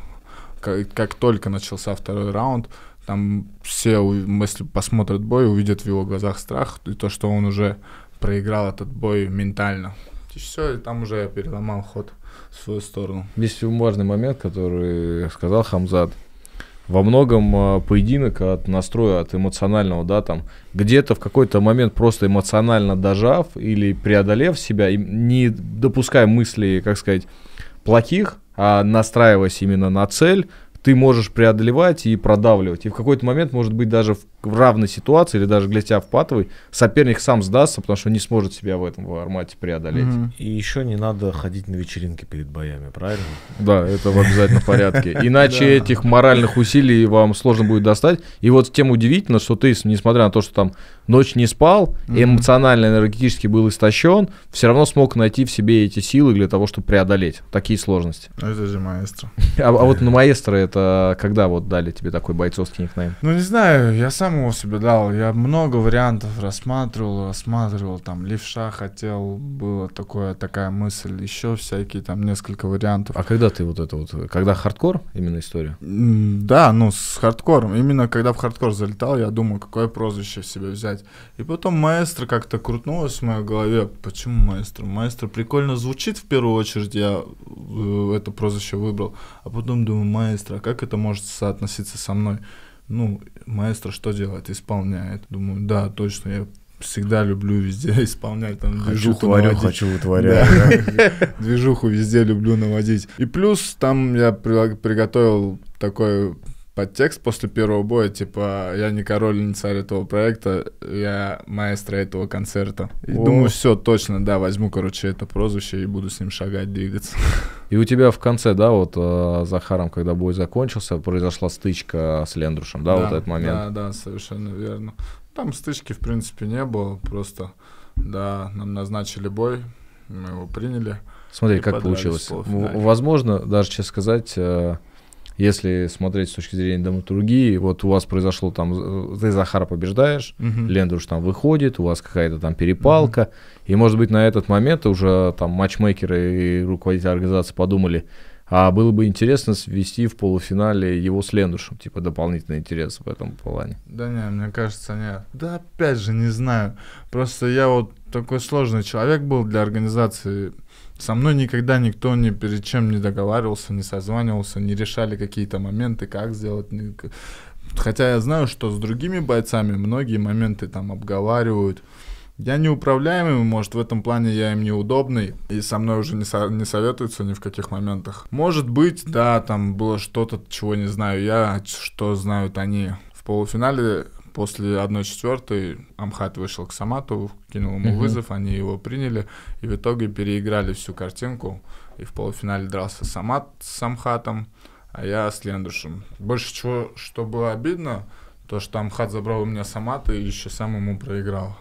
Как, как только начался второй раунд, там все, если посмотрят бой, увидят в его глазах страх и то, что он уже проиграл этот бой ментально. И все, и там уже я переломал ход в свою сторону. Здесь важный момент, который сказал Хамзат. Во многом а, поединок от настроя, от эмоционального, да, там, где-то в какой-то момент просто эмоционально дожав или преодолев себя, не допуская мыслей, как сказать, плохих, а настраиваясь именно на цель, ты можешь преодолевать и продавливать. И в какой-то момент, может быть, даже в в равной ситуации или даже глядя в патовый, соперник сам сдастся, потому что не сможет себя в этом формате преодолеть. mm И еще не надо ходить на вечеринки перед боями, правильно? Да, это в обязательном порядке. Иначе этих моральных усилий вам сложно будет достать. И вот тем удивительно, что ты, несмотря на то, что там ночь не спал, эмоционально, энергетически был истощен, все равно смог найти в себе эти силы для того, чтобы преодолеть такие сложности. А это же маэстро. А, а вот на маэстро это когда вот дали тебе такой бойцовский никнейм? Ну не знаю, я сам тему себе дал. Я много вариантов рассматривал, рассматривал. Там левша хотел, была такое, такая мысль. Еще всякие там несколько вариантов. А когда ты вот это вот, когда хардкор именно история? Да, ну с хардкором. Именно когда в хардкор залетал, я думаю, какое прозвище себе взять. И потом маэстро как-то крутнулось в моей голове. Почему маэстро? Маэстро прикольно звучит в первую очередь. Я э, это прозвище выбрал. А потом думаю, маэстро, а как это может соотноситься со мной? ну, маэстро что делает? Исполняет. Думаю, да, точно, я всегда люблю везде исполнять там хочу движуху творю, наводить. хочу вытворяю. Да. движуху везде люблю наводить. И плюс там я приготовил такой подтекст после первого боя, типа, я не король, не царь этого проекта, я маэстро этого концерта. И О. думаю, все, точно, да, возьму, короче, это прозвище и буду с ним шагать, двигаться. И у тебя в конце, да, вот э, Захаром, когда бой закончился, произошла стычка с Лендрушем, да, да вот этот момент? Да, да, совершенно верно. Там стычки, в принципе, не было, просто, да, нам назначили бой, мы его приняли. Смотри, как получилось. Возможно, даже, честно сказать... Э, если смотреть с точки зрения драматургии, вот у вас произошло там, э, ты Захара побеждаешь, угу. Лендруш там выходит, у вас какая-то там перепалка, угу. и может быть на этот момент уже там матчмейкеры и руководители организации подумали, а было бы интересно свести в полуфинале его с Лендушем, типа дополнительный интерес в этом плане. Да не, мне кажется, нет. Да опять же, не знаю. Просто я вот такой сложный человек был для организации со мной никогда никто ни перед чем не договаривался, не созванивался, не решали какие-то моменты, как сделать. Хотя я знаю, что с другими бойцами многие моменты там обговаривают. Я неуправляемый, может, в этом плане я им неудобный, и со мной уже не, со не советуются ни в каких моментах. Может быть, да, там было что-то, чего не знаю я, что знают они. В полуфинале После 1-4 Амхат вышел к Самату, кинул ему вызов, они его приняли, и в итоге переиграли всю картинку. И в полуфинале дрался Самат с Амхатом, а я с Лендушем. Больше чего, что было обидно, то, что Амхат забрал у меня Самат и еще сам ему проиграл.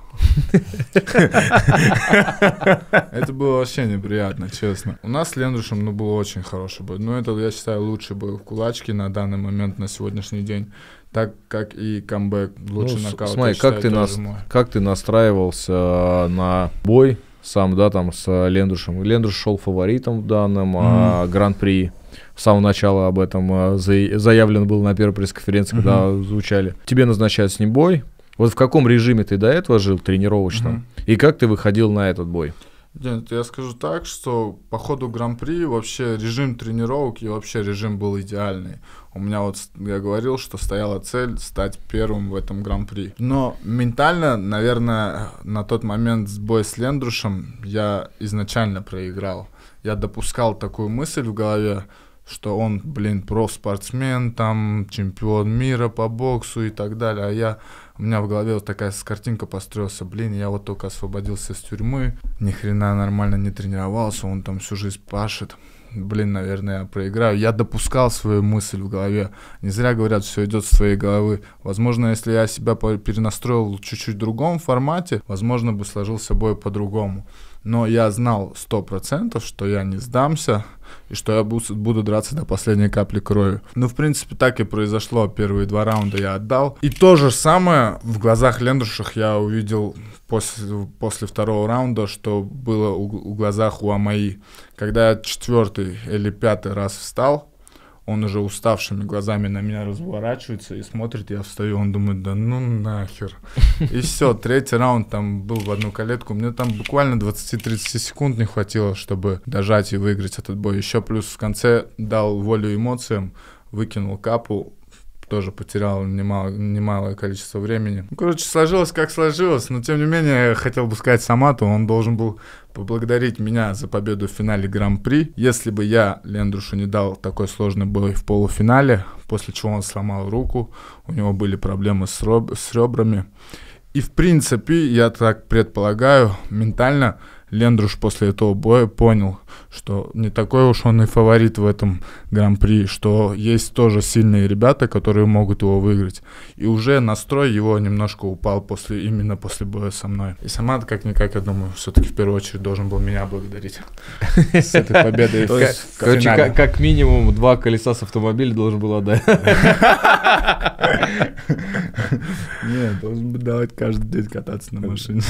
Это было вообще неприятно, честно. У нас с Лендушем, ну, был очень хороший бой. Но ну, это, я считаю, лучший был в кулачке на данный момент, на сегодняшний день так как и камбэк. Лучше ну, нокаут. Смотри, как, ты нас, как ты настраивался а, на бой сам, да, там с а, Лендушем. Лендуш шел фаворитом в данном, mm а Гран-при с самого начала об этом а, заявлено было на первой пресс-конференции, mm-hmm. когда звучали. Тебе назначают с ним бой. Вот в каком режиме ты до этого жил тренировочном Mm-hmm. И как ты выходил на этот бой? Нет, я скажу так, что по ходу гран-при вообще режим тренировок и вообще режим был идеальный. У меня вот, я говорил, что стояла цель стать первым в этом гран-при. Но ментально, наверное, на тот момент с бой с Лендрушем я изначально проиграл. Я допускал такую мысль в голове, что он, блин, профспортсмен, там, чемпион мира по боксу и так далее. А я у меня в голове вот такая картинка построилась. блин, я вот только освободился из тюрьмы, ни хрена нормально не тренировался, он там всю жизнь пашет, блин, наверное, я проиграю. Я допускал свою мысль в голове. Не зря говорят, все идет с твоей головы. Возможно, если я себя перенастроил в чуть-чуть другом формате, возможно, бы сложился бой по-другому но я знал сто что я не сдамся и что я буду, буду драться до последней капли крови. Ну, в принципе, так и произошло. Первые два раунда я отдал. И то же самое в глазах лендушек я увидел после, после второго раунда, что было у, у глазах у Амаи. Когда я четвертый или пятый раз встал, он уже уставшими глазами на меня разворачивается и смотрит, я встаю, он думает, да ну нахер. И все, третий раунд там был в одну калетку, мне там буквально 20-30 секунд не хватило, чтобы дожать и выиграть этот бой. Еще плюс в конце дал волю эмоциям, выкинул капу, тоже потерял немало, немалое количество времени. Ну, короче, сложилось как сложилось, но тем не менее я хотел бы сказать Самату, он должен был поблагодарить меня за победу в финале Гран-при. Если бы я Лендрушу не дал такой сложный бой в полуфинале, после чего он сломал руку, у него были проблемы с, роб- с ребрами. И в принципе, я так предполагаю, ментально Лендруш после этого боя понял, что не такой уж он и фаворит в этом гран-при, что есть тоже сильные ребята, которые могут его выиграть. И уже настрой его немножко упал после, именно после боя со мной. И сама, как-никак, я думаю, все-таки в первую очередь должен был меня благодарить с этой победой. Короче, как минимум два колеса с автомобиля должен был отдать. Нет, должен бы давать каждый день кататься на машине.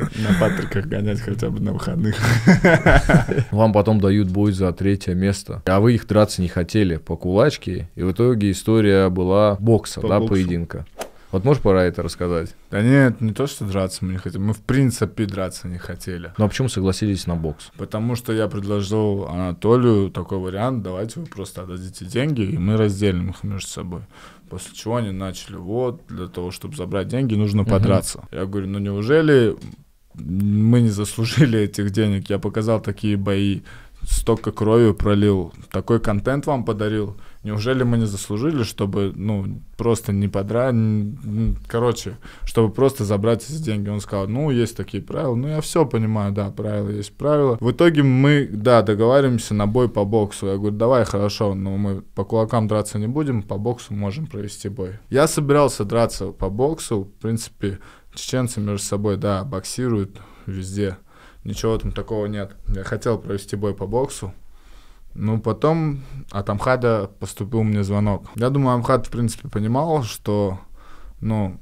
На патриках гонять хотя бы на выходных. Вам потом дают бой за третье место. А вы их драться не хотели по кулачке. И в итоге история была бокса, по да, боксу. поединка. Вот можешь пора это рассказать? Да нет, не то, что драться мы не хотели. Мы в принципе драться не хотели. Ну а почему согласились на бокс? Потому что я предложил Анатолию такой вариант, давайте вы просто отдадите деньги, и мы разделим их между собой. После чего они начали, вот, для того, чтобы забрать деньги, нужно угу. подраться. Я говорю, ну неужели мы не заслужили этих денег. Я показал такие бои, столько крови пролил, такой контент вам подарил. Неужели мы не заслужили, чтобы, ну, просто не подрать, короче, чтобы просто забрать эти деньги? Он сказал, ну, есть такие правила, ну, я все понимаю, да, правила есть правила. В итоге мы, да, договариваемся на бой по боксу. Я говорю, давай, хорошо, но мы по кулакам драться не будем, по боксу можем провести бой. Я собирался драться по боксу, в принципе, чеченцы между собой, да, боксируют везде. Ничего там такого нет. Я хотел провести бой по боксу. Ну, потом от Амхада поступил мне звонок. Я думаю, Амхад, в принципе, понимал, что, ну,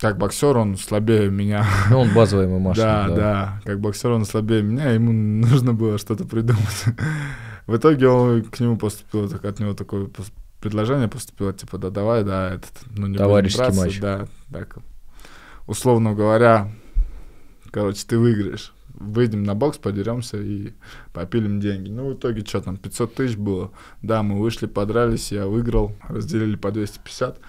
как боксер он слабее меня. Ну, он базовый ему машина. да, да. Как боксер он слабее меня, ему нужно было что-то придумать. В итоге он, к нему поступил, так, от него такое предложение поступило, типа, да давай, да, этот, ну не Товарищеский будем матч. Да, так, условно говоря, короче, ты выиграешь. Выйдем на бокс, подеремся и попилим деньги. Ну, в итоге что там, 500 тысяч было. Да, мы вышли, подрались, я выиграл, разделили по 250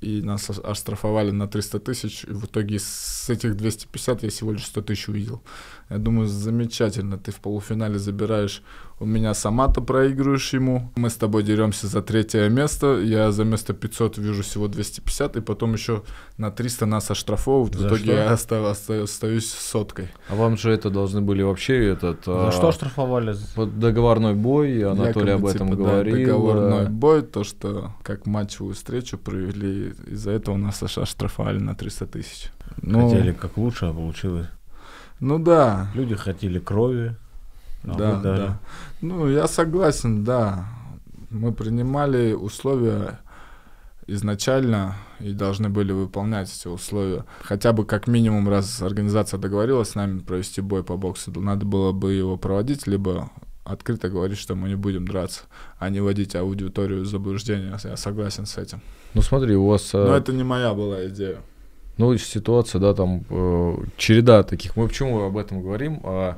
и нас оштрафовали на 300 тысяч, и в итоге с этих 250 я всего лишь 100 тысяч увидел. Я думаю, замечательно, ты в полуфинале забираешь у меня Самата проигрываешь ему, мы с тобой деремся за третье место, я за место 500 вижу всего 250, и потом еще на 300 нас оштрафовывают, за в итоге что? я остав, остаюсь соткой. А вам же это должны были вообще этот... За а... что оштрафовали? Под Договорной бой, Анатолий Якобы, об этом типа, говорил. Да, э, договорной бой, то, что как матчевую встречу провели, из-за этого нас США штрафовали на 300 тысяч. Ну, Хотели как лучше, а получилось... Ну да. Люди хотели крови. А да, да. Ну, я согласен, да. Мы принимали условия изначально и должны были выполнять эти условия. Хотя бы как минимум, раз организация договорилась с нами провести бой по боксу, надо было бы его проводить, либо открыто говорить, что мы не будем драться, а не вводить аудиторию в заблуждение. Я согласен с этим. Ну смотри, у вас... Э, Но это не моя была идея. Ну, ситуация, да, там э, череда таких. Мы почему об этом говорим? А,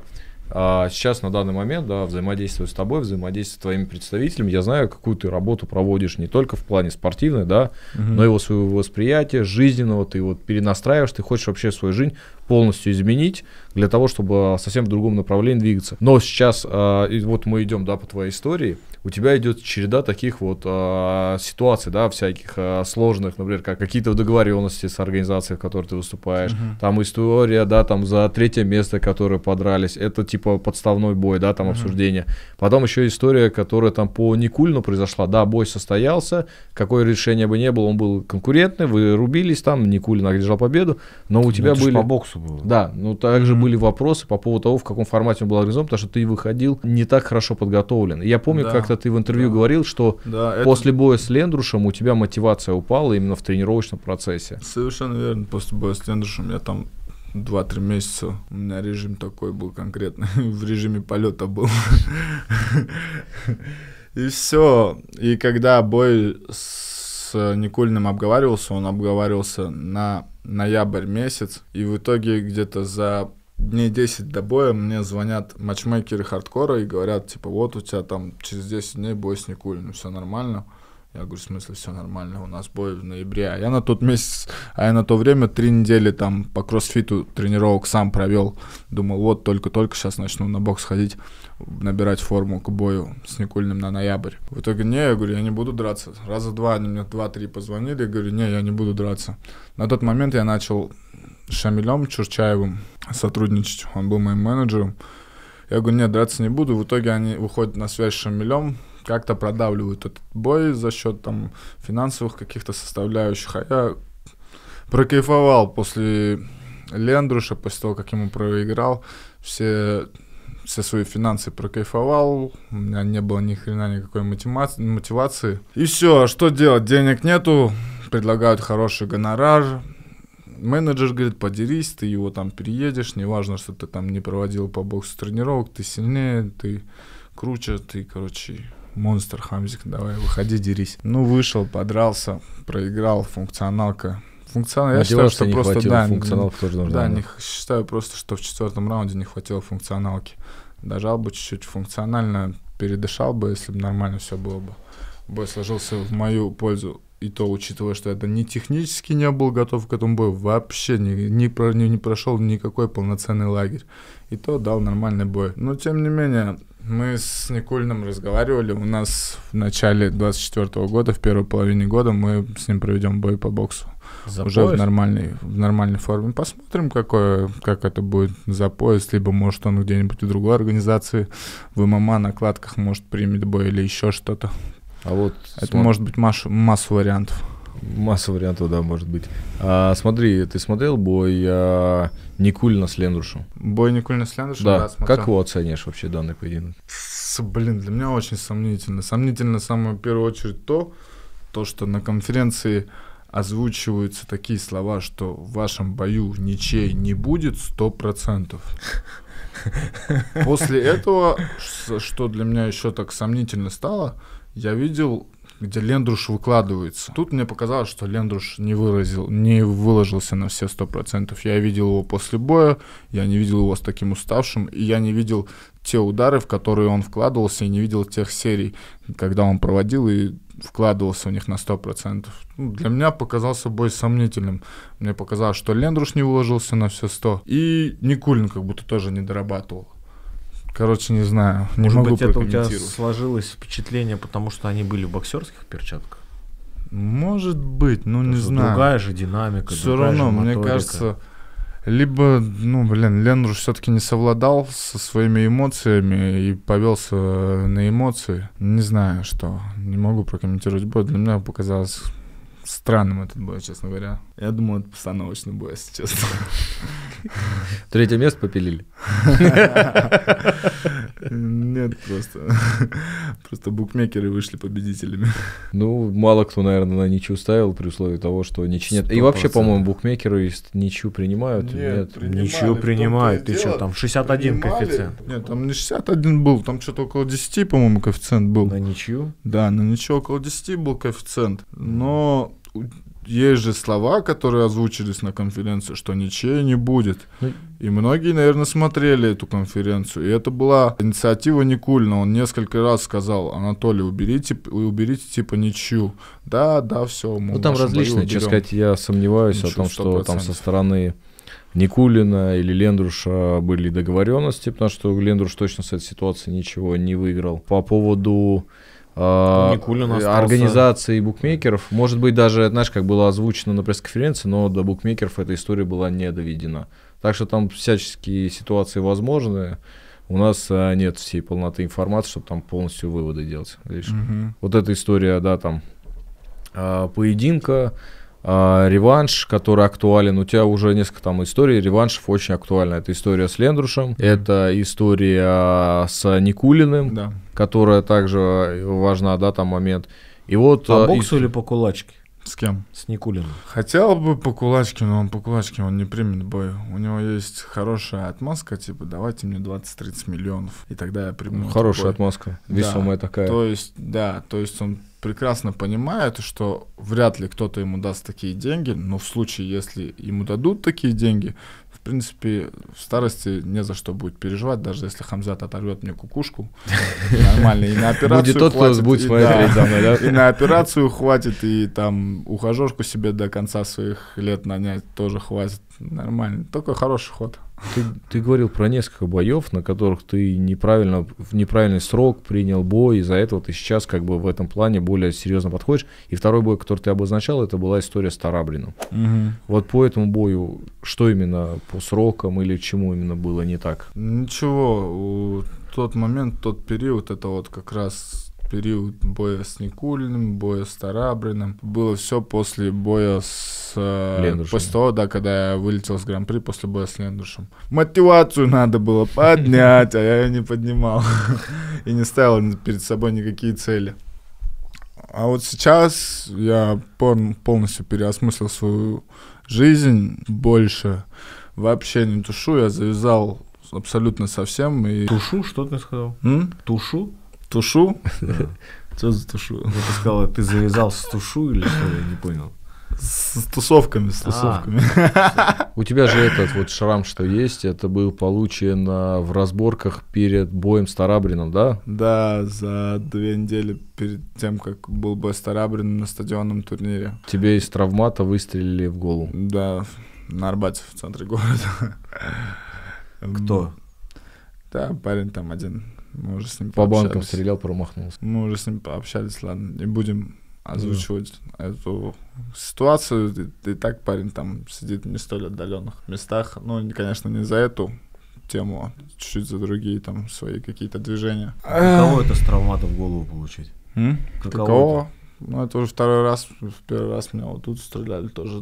а сейчас на данный момент, да, взаимодействую с тобой, взаимодействую с твоими представителями, я знаю, какую ты работу проводишь не только в плане спортивной, да, угу. но и его своего восприятия, жизненного, ты вот перенастраиваешь, ты хочешь вообще свою жизнь полностью изменить для того, чтобы а, совсем в другом направлении двигаться. Но сейчас, а, и вот мы идем, да, по твоей истории, у тебя идет череда таких вот э, ситуаций, да, всяких э, сложных, например, как какие-то договоренности с организацией, в которой ты выступаешь, uh-huh. там история, да, там за третье место, которые подрались, это типа подставной бой, да, там uh-huh. обсуждение. Потом еще история, которая там по Никульну произошла, да, бой состоялся, какое решение бы не было, он был конкурентный, вы рубились там, Никулин одержал победу, но у ну, тебя ну, были... по боксу было. Да, ну также uh-huh. были вопросы по поводу того, в каком формате он был организован, потому что ты выходил не так хорошо подготовлен. Я помню, да. как-то ты в интервью да. говорил, что да, после это... боя с Лендрушем у тебя мотивация упала именно в тренировочном процессе. Совершенно верно. После боя с Лендрушем я там 2-3 месяца. У меня режим такой был конкретно. в режиме полета был. И все. И когда бой с Никульным обговаривался, он обговаривался на ноябрь месяц. И в итоге где-то за дней 10 до боя мне звонят матчмейкеры хардкора и говорят, типа, вот у тебя там через 10 дней бой с Никулиным, все нормально. Я говорю, в смысле, все нормально, у нас бой в ноябре. А я на тот месяц, а я на то время три недели там по кроссфиту тренировок сам провел. Думал, вот только-только сейчас начну на бокс ходить, набирать форму к бою с Никульным на ноябрь. В итоге, не, я говорю, я не буду драться. Раза два они мне два-три позвонили, я говорю, не, я не буду драться. На тот момент я начал Шамилем Чурчаевым сотрудничать. Он был моим менеджером. Я говорю, нет, драться не буду. В итоге они выходят на связь с Шамилем, как-то продавливают этот бой за счет там финансовых каких-то составляющих. А я прокайфовал после Лендруша, после того, как ему проиграл, все, все свои финансы прокайфовал, у меня не было ни хрена никакой мотивации. И все, а что делать? Денег нету, предлагают хороший гонорар, менеджер говорит, подерись, ты его там переедешь, неважно, что ты там не проводил по боксу тренировок, ты сильнее, ты круче, ты, короче, монстр Хамзик, давай, выходи, дерись. Ну, вышел, подрался, проиграл, функционалка. Функционал, я ну, считаю, что просто, хватило, да, функционал тоже нужна, да, да, не, считаю просто, что в четвертом раунде не хватило функционалки. Дожал бы чуть-чуть функционально, передышал бы, если бы нормально все было бы. Бой сложился в мою пользу и то учитывая, что это не технически не был готов к этому бою, вообще не, не, про, не, не прошел никакой полноценный лагерь. И то дал нормальный бой. Но тем не менее, мы с Никульным разговаривали. У нас в начале 24 года, в первой половине года, мы с ним проведем бой по боксу. За уже поезд? в нормальной, в нормальной форме. Посмотрим, какое, как это будет за поезд. Либо, может, он где-нибудь у другой организации в ММА кладках может примет бой или еще что-то. А вот Это смо... может быть маш... масса вариантов. Масса вариантов, да, может быть. А, смотри, ты смотрел бой а, Никулина с Лендушем? Бой Никулина с Лендушем, да. да смотрел. Как его оценишь вообще данный поединок? Блин, для меня очень сомнительно. Сомнительно, в первую очередь, то, то, что на конференции озвучиваются такие слова, что в вашем бою ничей не будет сто После этого, что для меня еще так сомнительно стало, я видел, где Лендруш выкладывается. Тут мне показалось, что Лендруш не выразил, не выложился на все сто процентов. Я видел его после боя, я не видел его с таким уставшим, и я не видел те удары, в которые он вкладывался, и не видел тех серий, когда он проводил и вкладывался в них на 100%. Ну, для меня показался бой сомнительным. Мне показалось, что Лендруш не выложился на все 100. И Никулин как будто тоже не дорабатывал. Короче, не знаю. Не Может могу быть, это у тебя сложилось впечатление, потому что они были в боксерских перчатках? Может быть, ну не знаю. Другая же динамика. Все равно, мне кажется, либо, ну, блин, Ленру все-таки не совладал со своими эмоциями и повелся на эмоции. Не знаю, что. Не могу прокомментировать бой. Для меня показалось странным этот бой, честно говоря. Я думаю, это постановочный бой, если честно. Третье место попилили? Нет, просто... Просто букмекеры вышли победителями. Ну, мало кто, наверное, на ничью ставил при условии того, что ничьи нет. И вообще, по-моему, букмекеры если ничью принимают. Нет, ничью принимают. Ты что, там 61 коэффициент? Нет, там не 61 был, там что-то около 10, по-моему, коэффициент был. На ничью? Да, на ничью около 10 был коэффициент. Но есть же слова, которые озвучились на конференции, что ничей не будет. Ну, И многие, наверное, смотрели эту конференцию. И это была инициатива Никульна. Он несколько раз сказал, Анатолий, уберите, уберите типа ничью. Да, да, все. ну там различные, честно сказать, я сомневаюсь ничью, о том, 100%. что там со стороны Никулина или Лендруша были договоренности, потому что Лендруш точно с этой ситуации ничего не выиграл. По поводу а, э, организаций букмекеров. Может быть, даже, знаешь, как было озвучено на пресс-конференции, но до букмекеров эта история была не доведена. Так что там всяческие ситуации возможны. У нас а, нет всей полноты информации, чтобы там полностью выводы делать. Лишь. Угу. Вот эта история, да, там а, поединка, а, реванш, который актуален. У тебя уже несколько там историй реваншев очень актуально. Это история с Лендрушем, mm-hmm. это история с Никулиным, да. которая также важна, да, там момент. И вот по а, боксу и... или по кулачке? С кем? С Никулиным. Хотел бы по кулачке, но он по кулачке, он не примет бой. У него есть хорошая отмазка, типа, давайте мне 20-30 миллионов, и тогда я приму. Ну, хорошая бой. отмазка, весомая да, такая. То есть, да, то есть он прекрасно понимает, что вряд ли кто-то ему даст такие деньги, но в случае, если ему дадут такие деньги, в принципе, в старости не за что будет переживать, даже если Хамзат оторвет мне кукушку, нормально, и на операцию Будет тот, кто будет смотреть за мной, да? И на операцию хватит, и там ухажерку себе до конца своих лет нанять тоже хватит, нормально, такой хороший ход. Ты, ты говорил про несколько боев, на которых ты неправильно, в неправильный срок принял бой, из-за этого ты сейчас как бы в этом плане более серьезно подходишь. И второй бой, который ты обозначал, это была история с Тарабрином. Угу. Вот по этому бою, что именно по срокам или чему именно было не так? Ничего, тот момент, тот период, это вот как раз период боя с Никулиным, боя с Тарабриным. Было все после боя с... Э, Лендушем. После того, да, когда я вылетел с Гран-при, после боя с Лендушем. Мотивацию надо было поднять, а я ее не поднимал. И не ставил перед собой никакие цели. А вот сейчас я полностью переосмыслил свою жизнь больше. Вообще не тушу, я завязал абсолютно совсем. И... Тушу, что ты сказал? М? Тушу? Тушу? Что за тушу? Ты сказал, ты завязал с тушу или что? Я не понял. С тусовками, с а, тусовками. У тебя же этот вот шрам, что есть, это был получен а, в разборках перед боем с Тарабрином, да? Да, за две недели перед тем, как был бой с Тарабрином на стадионном турнире. Тебе из травмата выстрелили в голову? Да, на Арбате в центре города. Кто? Да, парень там один мы уже с ним По пообщались. банкам стрелял, промахнулся. Мы уже с ним пообщались, ладно, не будем озвучивать да. эту ситуацию. И, и так парень там сидит в не столь отдаленных местах. Ну, конечно, не за эту тему, а чуть-чуть за другие там свои какие-то движения. А кого это с травматом в голову получить? М? Каково? Ну, это уже второй раз. В первый раз меня вот тут стреляли тоже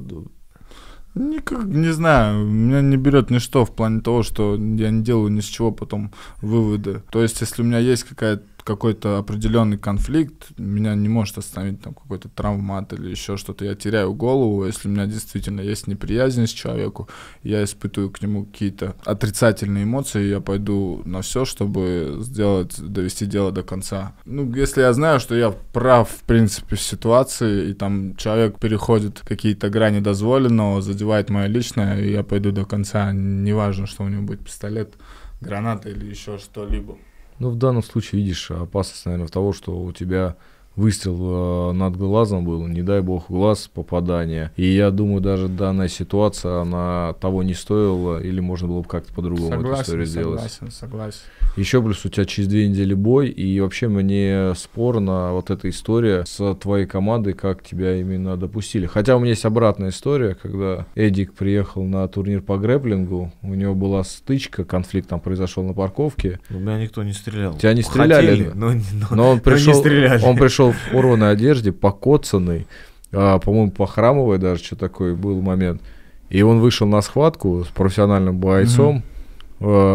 Никак, не знаю, меня не берет ничто в плане того, что я не делаю ни с чего потом выводы. То есть, если у меня есть какая-то какой-то определенный конфликт, меня не может остановить там какой-то травмат или еще что-то. Я теряю голову, если у меня действительно есть неприязнь к человеку, я испытываю к нему какие-то отрицательные эмоции, я пойду на все, чтобы сделать, довести дело до конца. Ну, если я знаю, что я прав, в принципе, в ситуации, и там человек переходит какие-то грани дозволенного, задевает мое личное, и я пойду до конца, неважно, что у него будет пистолет, граната или еще что-либо. Ну, в данном случае, видишь, опасность, наверное, в того, что у тебя выстрел э, над глазом был, не дай бог, глаз попадания. И я думаю, даже данная ситуация, она того не стоила, или можно было бы как-то по-другому эту историю сделать. Согласен, согласен. Еще плюс у тебя через две недели бой, и вообще мне спорно вот эта история с твоей командой, как тебя именно допустили. Хотя у меня есть обратная история, когда Эдик приехал на турнир по грэплингу, у него была стычка, конфликт там произошел на парковке. У меня никто не стрелял. Тебя не ну, стреляли. Хотели, но, но, но он пришел, но не стреляли. он пришел шел в порванной одежде, покоцанный, а, по-моему, похрамовый даже, что такое был момент. И он вышел на схватку с профессиональным бойцом, mm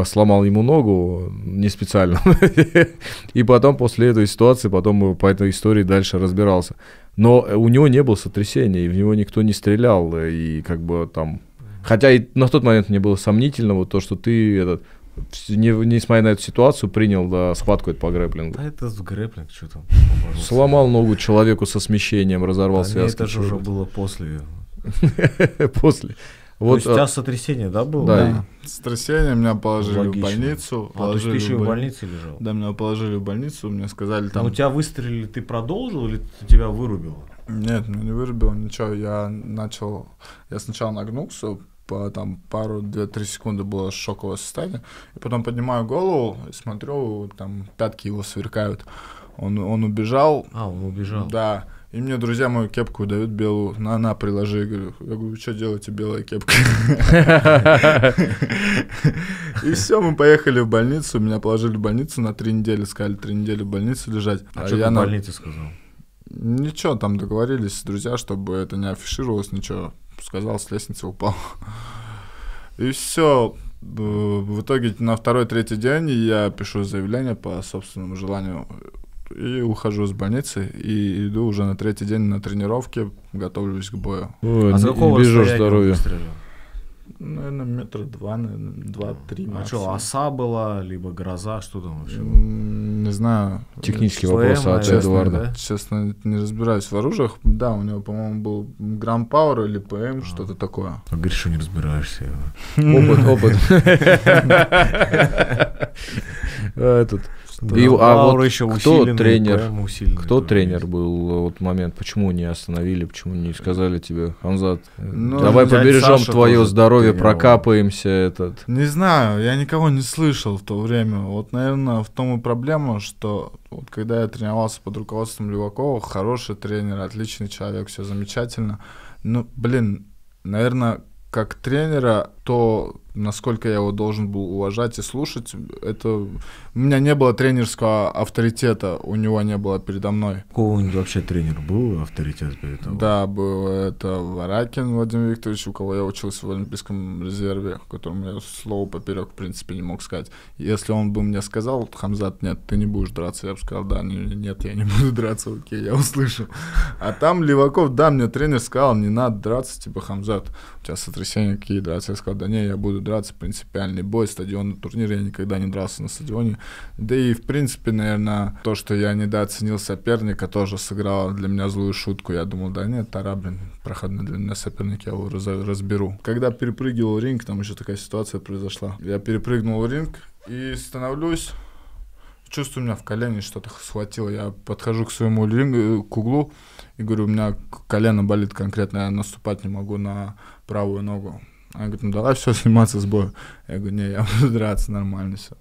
сломал ему ногу не специально. и потом после этой ситуации, потом по этой истории дальше разбирался. Но у него не было сотрясения, и в него никто не стрелял, и как бы там... Хотя и на тот момент мне было сомнительно вот то, что ты этот не, несмотря на эту ситуацию, принял да, схватку это по грэплингу. Да это грэплинг, что там. Сломал ногу человеку со смещением, разорвал да, связки. Это же уже было после. После. Вот, то есть у а тебя сотрясение, да, было? Да. да. Сотрясение, меня положили Логично. в больницу. Положили а, то ты еще в, боль... больнице лежал? Да, меня положили в больницу, мне сказали а там... у тебя выстрелили, ты продолжил или тебя вырубило? Нет, меня не вырубило, ничего, я начал... Я сначала нагнулся, по, типа, там пару, две-три секунды было шоковое состояние. И потом поднимаю голову и смотрю, там пятки его сверкают. Он, он убежал. А, он убежал. Да. И мне друзья мою кепку дают белую, на, на, приложи. Я говорю, я говорю, что делаете белая кепка? И все, мы поехали в больницу, меня положили в больницу на три недели, сказали три недели в больнице лежать. А, а что ты в больнице сказал? Ничего, там договорились друзья, чтобы это не афишировалось, ничего сказал, с лестницы упал. И все. Э, в итоге на второй-третий день я пишу заявление по собственному желанию и ухожу с больницы и иду уже на третий день на тренировке, готовлюсь к бою. Ой, а с какого бежишь здоровья? Выстрелил? Наверное, метра два, два-три А что, оса была, либо гроза, что там вообще Не знаю. Технический СВМ, вопрос от честно, Эдуарда. Да? Честно, не разбираюсь в оружиях. Да, у него, по-моему, был грамм пауэр или ПМ, а. что-то такое. А говоришь, что не разбираешься. Опыт, опыт. Этот Конечно. а вот еще кто тренер? Кто тренер был э, вот момент? Почему не остановили? Почему не сказали тебе, Хамзат, э, ну, давай побережем Саша твое здоровье, тренировал. прокапаемся этот? Не знаю, я никого не слышал в то время. Вот, наверное, в том и проблема, что вот когда я тренировался под руководством Левакова, хороший тренер, отличный человек, все замечательно. Ну, блин, наверное, как тренера, то насколько я его должен был уважать и слушать, это у меня не было тренерского авторитета, у него не было передо мной. Какого-нибудь вообще тренер был авторитет перед тобой? Да, был это Варакин Владимир Викторович, у кого я учился в Олимпийском резерве, которому я слово поперек, в принципе, не мог сказать. Если он бы мне сказал, Хамзат, нет, ты не будешь драться, я бы сказал, да, нет, я не буду драться, окей, я услышал. А там Леваков, да, мне тренер сказал, не надо драться, типа, Хамзат, у тебя сотрясение какие драться, я сказал, да не, я буду драться принципиальный бой, стадионный турнир, я никогда не дрался на стадионе. Да и, в принципе, наверное, то, что я недооценил соперника, тоже сыграло для меня злую шутку. Я думал, да нет, Тарабин, проходный для меня соперник, я его раз разберу. Когда перепрыгивал ринг, там еще такая ситуация произошла. Я перепрыгнул ринг и становлюсь чувствую, у меня в колене что-то схватило. Я подхожу к своему рингу э, к углу и говорю, у меня колено болит конкретно, я наступать не могу на правую ногу. Она говорит, ну давай все сниматься с боя. Я говорю, не, я буду драться нормально все.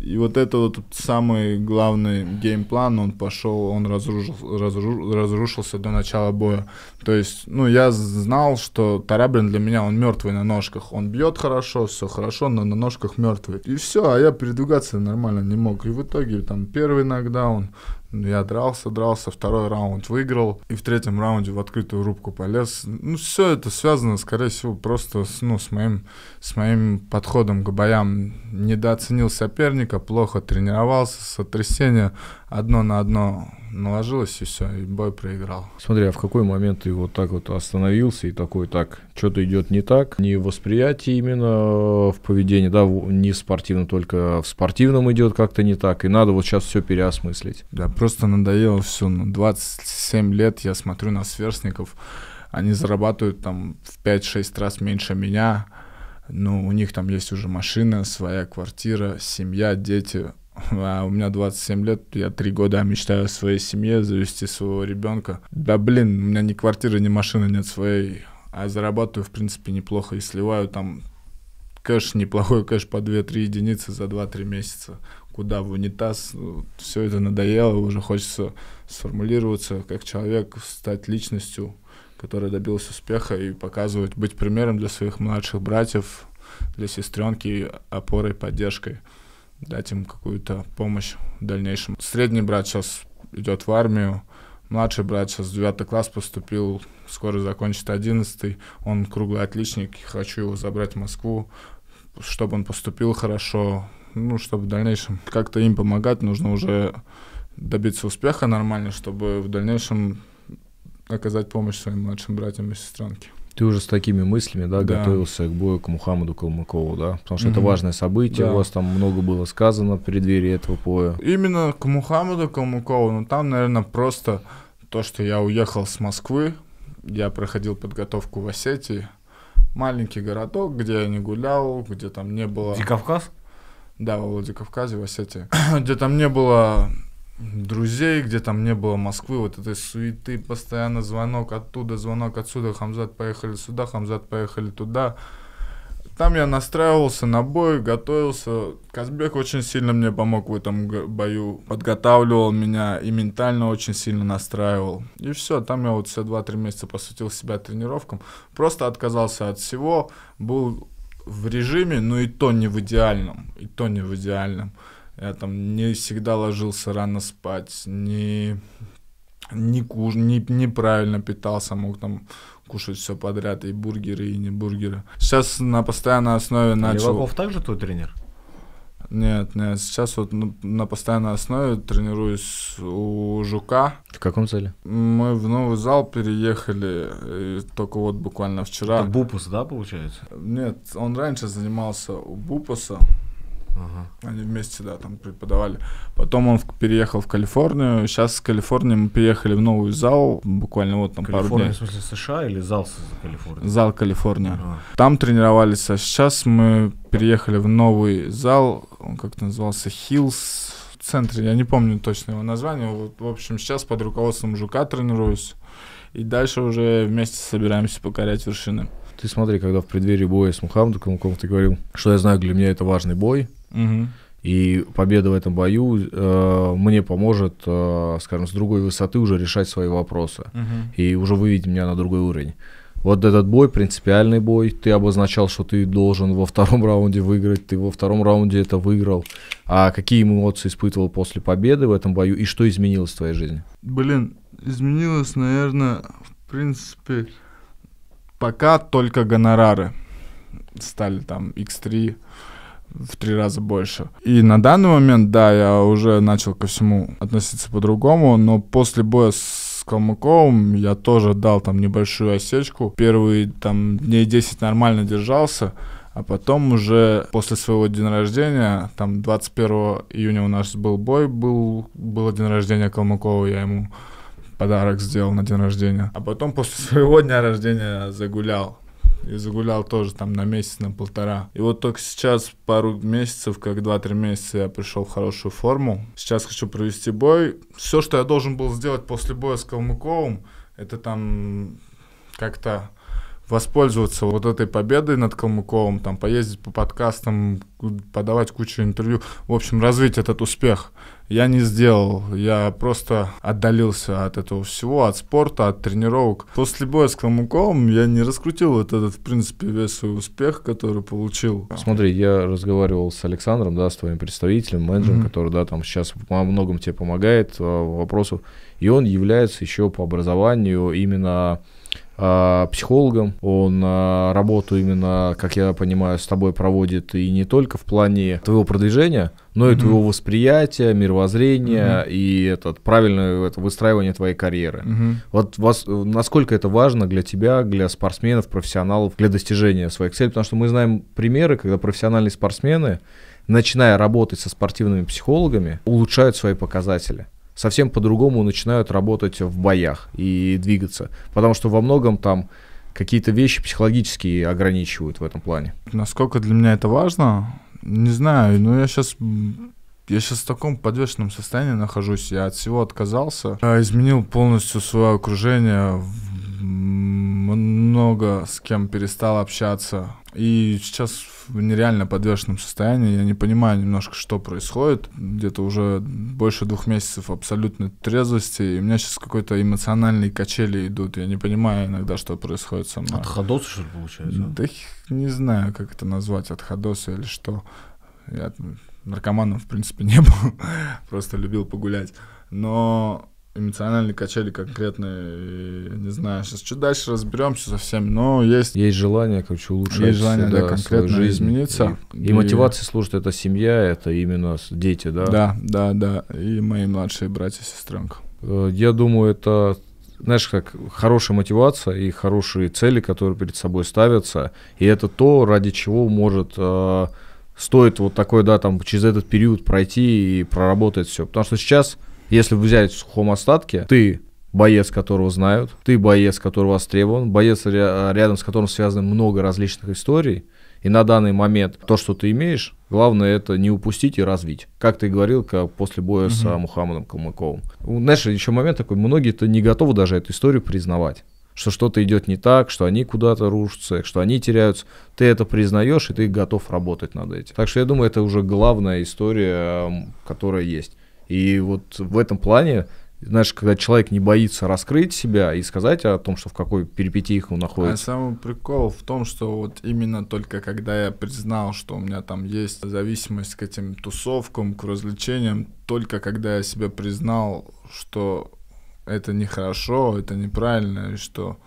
И вот это вот самый главный геймплан, он пошел, он разрушился, разру разрушился до начала боя. То есть, ну, я знал, что Тарабрин для меня, он мертвый на ножках. Он бьет хорошо, все хорошо, но на ножках мертвый. И все, а я передвигаться нормально не мог. И в итоге там первый нокдаун, я дрался, дрался, второй раунд выиграл, и в третьем раунде в открытую рубку полез. Ну, все это связано, скорее всего, просто с, ну, с, моим, с моим подходом к боям. Недооценил соперника, плохо тренировался, сотрясение, одно на одно наложилось, и все, и бой проиграл. Смотри, а в какой момент ты вот так вот остановился и такой, так, что-то идет не так, не в восприятии именно э, в поведении, да, не в спортивном, только в спортивном идет как-то не так, и надо вот сейчас все переосмыслить. Да, просто надоело все, ну, 27 лет я смотрю на сверстников, они зарабатывают там в 5-6 раз меньше меня, ну, у них там есть уже машина, своя квартира, семья, дети, а у меня 27 лет, я три года мечтаю о своей семье, завести своего ребенка. Да блин, у меня ни квартиры, ни машины нет своей, а зарабатываю, в принципе, неплохо и сливаю там кэш, неплохой кэш по 2-3 единицы за 2-3 месяца. Куда в унитаз, все это надоело, уже хочется сформулироваться как человек, стать личностью, которая добилась успеха и показывать, быть примером для своих младших братьев, для сестренки, опорой, поддержкой дать им какую-то помощь в дальнейшем. Средний брат сейчас идет в армию, младший брат сейчас в 9 класс поступил, скоро закончит 11, он круглый отличник, хочу его забрать в Москву, чтобы он поступил хорошо, ну, чтобы в дальнейшем как-то им помогать, нужно уже добиться успеха нормально, чтобы в дальнейшем оказать помощь своим младшим братьям и сестранке. Ты уже с такими мыслями, да, да. готовился к бою к Мухаммаду Калмыкову, да? Потому что угу. это важное событие, да. у вас там много было сказано в преддверии этого боя. Именно к Мухаммаду Калмыкову, но ну, там, наверное, просто то, что я уехал с Москвы, я проходил подготовку в Осетии, маленький городок, где я не гулял, где там не было... Дикавказ? Да, в Владикавказе, в Осетии. где там не было друзей, где там не было Москвы, вот этой суеты, постоянно звонок оттуда, звонок отсюда, Хамзат поехали сюда, Хамзат поехали туда. Там я настраивался на бой, готовился. Казбек очень сильно мне помог в этом бою. Подготавливал меня и ментально очень сильно настраивал. И все, там я вот все 2-3 месяца посвятил себя тренировкам. Просто отказался от всего, был в режиме, но и то не в идеальном. И то не в идеальном я там не всегда ложился рано спать, не не куш, не, неправильно питался, мог там кушать все подряд, и бургеры, и не бургеры. Сейчас на постоянной основе а начал... Леваков также твой тренер? Нет, нет, сейчас вот на постоянной основе тренируюсь у Жука. В каком зале? Мы в новый зал переехали, только вот буквально вчера. Это Бупус, да, получается? Нет, он раньше занимался у Бупуса. Ага. Они вместе, да, там преподавали. Потом он в, переехал в Калифорнию. Сейчас с Калифорнии мы переехали в новый зал, буквально вот там Калифорния, пару дней. в смысле США или зал Калифорния? Зал Калифорния. Ага. Там тренировались, а сейчас мы переехали в новый зал, он как-то назывался Hills центре, я не помню точно его название. Вот, в общем, сейчас под руководством Жука тренируюсь. И дальше уже вместе собираемся покорять вершины. Ты смотри, когда в преддверии боя с Мухаммадом ты говорил, что я знаю, для меня это важный бой, Угу. И победа в этом бою э, мне поможет, э, скажем, с другой высоты уже решать свои вопросы. Угу. И уже выведет меня на другой уровень. Вот этот бой, принципиальный бой, ты обозначал, что ты должен во втором раунде выиграть, ты во втором раунде это выиграл. А какие эмоции испытывал после победы в этом бою и что изменилось в твоей жизни? Блин, изменилось, наверное, в принципе, пока только гонорары стали там X3, в три раза больше. И на данный момент, да, я уже начал ко всему относиться по-другому, но после боя с Калмыковым я тоже дал там небольшую осечку. Первые там дней 10 нормально держался, а потом уже после своего дня рождения, там 21 июня у нас был бой, был, было день рождения Калмыкова, я ему подарок сделал на день рождения. А потом после своего дня рождения загулял и загулял тоже там на месяц, на полтора. И вот только сейчас, пару месяцев, как 2-3 месяца я пришел в хорошую форму. Сейчас хочу провести бой. Все, что я должен был сделать после боя с Калмыковым, это там как-то воспользоваться вот этой победой над Калмыковым, там поездить по подкастам, подавать кучу интервью, в общем, развить этот успех я не сделал. Я просто отдалился от этого всего, от спорта, от тренировок. После боя с Камуком я не раскрутил вот этот, в принципе, весь свой успех, который получил. Смотри, я разговаривал с Александром, да, с твоим представителем, менеджером, mm-hmm. который, да, там сейчас во многом тебе помогает, а, в вопросу. И он является еще по образованию именно а, психологом. Он а, работу именно, как я понимаю, с тобой проводит и не только в плане твоего продвижения, но и mm-hmm. твоего восприятия, мировоззрения mm-hmm. и этот правильное это выстраивание твоей карьеры. Mm-hmm. Вот вас, насколько это важно для тебя, для спортсменов, профессионалов, для достижения своих целей, потому что мы знаем примеры, когда профессиональные спортсмены начиная работать со спортивными психологами, улучшают свои показатели совсем по-другому начинают работать в боях и двигаться. Потому что во многом там какие-то вещи психологические ограничивают в этом плане. Насколько для меня это важно, не знаю, но я сейчас я сейчас в таком подвешенном состоянии нахожусь. Я от всего отказался. Я изменил полностью свое окружение. Много с кем перестал общаться. И сейчас в нереально подвешенном состоянии. Я не понимаю немножко, что происходит. Где-то уже больше двух месяцев абсолютной трезвости. И у меня сейчас какой-то эмоциональные качели идут. Я не понимаю иногда, что происходит со мной. Отходосы, что ли, получается? Да не знаю, как это назвать, отходосы или что. Я наркоманом, в принципе, не был. Просто любил погулять. Но эмоциональные качели конкретные, э, не знаю, сейчас чуть дальше разберемся совсем, но есть... Есть желание, короче, улучшить есть желание, да, конкретно свою жизнь. измениться. И, и, мотивация служит это семья, это именно дети, да? Да, да, да, и мои младшие братья и сестренка. Э, я думаю, это знаешь, как хорошая мотивация и хорошие цели, которые перед собой ставятся, и это то, ради чего может э, стоит вот такой, да, там через этот период пройти и проработать все, потому что сейчас если взять в сухом остатке, ты боец, которого знают, ты боец, который востребован, боец, рядом с которым связано много различных историй, и на данный момент то, что ты имеешь, главное это не упустить и развить. Как ты говорил, как после боя угу. с а, Мухаммадом Калмыковым. Ну, знаешь, еще момент такой, многие-то не готовы даже эту историю признавать что что-то идет не так, что они куда-то рушатся, что они теряются. Ты это признаешь, и ты готов работать над этим. Так что я думаю, это уже главная история, которая есть. И вот в этом плане, знаешь, когда человек не боится раскрыть себя и сказать о том, что в какой перипетиях он а находится. А самый прикол в том, что вот именно только когда я признал, что у меня там есть зависимость к этим тусовкам, к развлечениям, только когда я себя признал, что это нехорошо, это неправильно, и что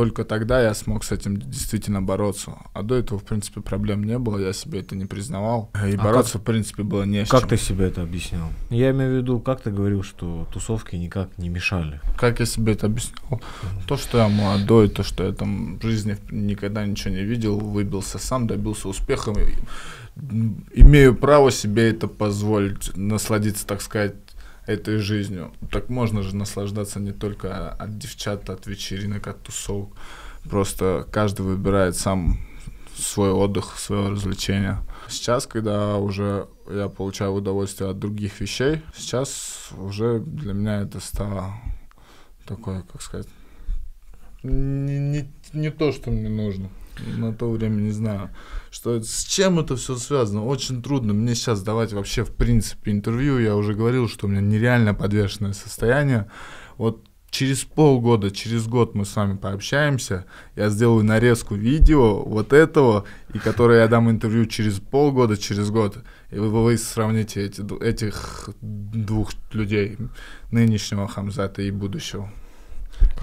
только тогда я смог с этим действительно бороться. А до этого, в принципе, проблем не было, я себе это не признавал. А и а бороться, как, в принципе, было не с чем. Как ты себе это объяснял? Я имею в виду, как ты говорил, что тусовки никак не мешали? Как я себе это объяснял? То, что я молодой, то, что я там в жизни никогда ничего не видел, выбился сам, добился успеха, имею право себе это позволить, насладиться, так сказать, этой жизнью. Так можно же наслаждаться не только от девчат, от вечеринок, от тусовок. Просто каждый выбирает сам свой отдых, свое развлечение. Сейчас, когда уже я получаю удовольствие от других вещей, сейчас уже для меня это стало такое, как сказать, не, не, не то, что мне нужно на то время не знаю, что с чем это все связано. Очень трудно мне сейчас давать вообще в принципе интервью. Я уже говорил, что у меня нереально подвешенное состояние. Вот через полгода, через год мы с вами пообщаемся, я сделаю нарезку видео вот этого, и которое я дам интервью через полгода, через год, и вы, вы сравните эти, этих двух людей, нынешнего Хамзата и будущего.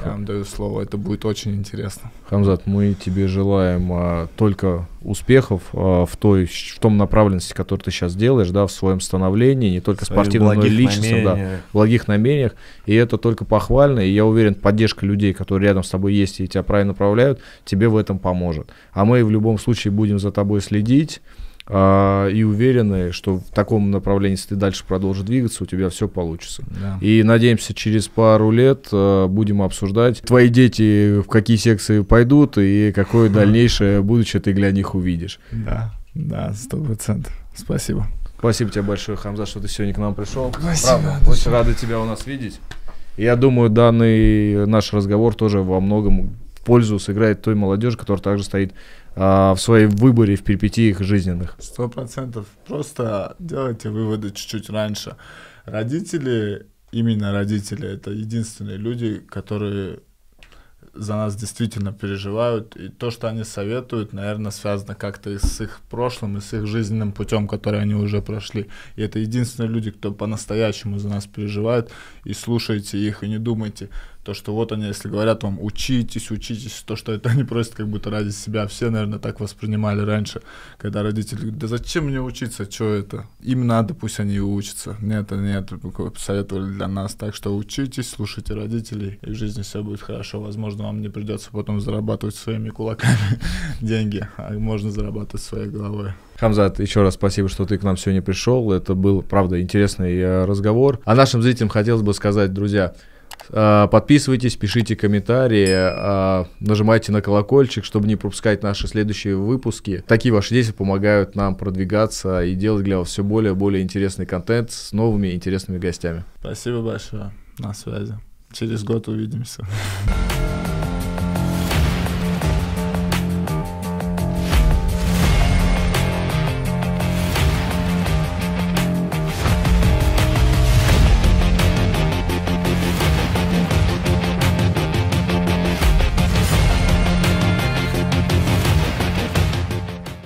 Я вам даю слово, это будет очень интересно. Хамзат, мы тебе желаем а, только успехов а, в той, в том направленности, которую ты сейчас делаешь, да, в своем становлении, не только спортивном, но и личностном, намерениях. да, благих намерениях. И это только похвально, и я уверен, поддержка людей, которые рядом с тобой есть и тебя правильно направляют, тебе в этом поможет. А мы в любом случае будем за тобой следить э, и уверенные, что в таком направлении, если ты дальше продолжишь двигаться, у тебя все получится. Да. И надеемся, через пару лет э, будем обсуждать, твои дети в какие секции пойдут и какое дальнейшее будущее ты для них увидишь. Да, да, сто процентов. Спасибо. Спасибо тебе большое, Хамза, что ты сегодня к нам пришел. Спасибо. Правда, очень спасибо. рады тебя у нас видеть. Я думаю, данный наш разговор тоже во многом в пользу сыграет той молодежи, которая также стоит Э, в своем выборе, в перипетиях жизненных? Сто процентов. Просто делайте выводы чуть-чуть раньше. Родители, именно родители, это единственные люди, которые за нас действительно переживают. И то, что они советуют, наверное, связано как-то и с их прошлым, и с их жизненным путем, который они уже прошли. И это единственные люди, кто по-настоящему за нас переживает. И слушайте их, и не думайте, то, что вот они, если говорят вам учитесь, учитесь, то, что это они просят как будто ради себя. Все, наверное, так воспринимали раньше, когда родители говорят, да зачем мне учиться, что это? Им надо, пусть они и учатся. Нет, нет, советовали для нас. Так что учитесь, слушайте родителей, и в жизни все будет хорошо. Возможно, вам не придется потом зарабатывать своими кулаками деньги, а можно зарабатывать своей головой. Хамзат, еще раз спасибо, что ты к нам сегодня пришел. Это был, правда, интересный э, разговор. А нашим зрителям хотелось бы сказать, друзья, а, подписывайтесь, пишите комментарии, а, нажимайте на колокольчик, чтобы не пропускать наши следующие выпуски. Такие ваши действия помогают нам продвигаться и делать для вас все более и более интересный контент с новыми интересными гостями. Спасибо большое. На связи. Через год увидимся.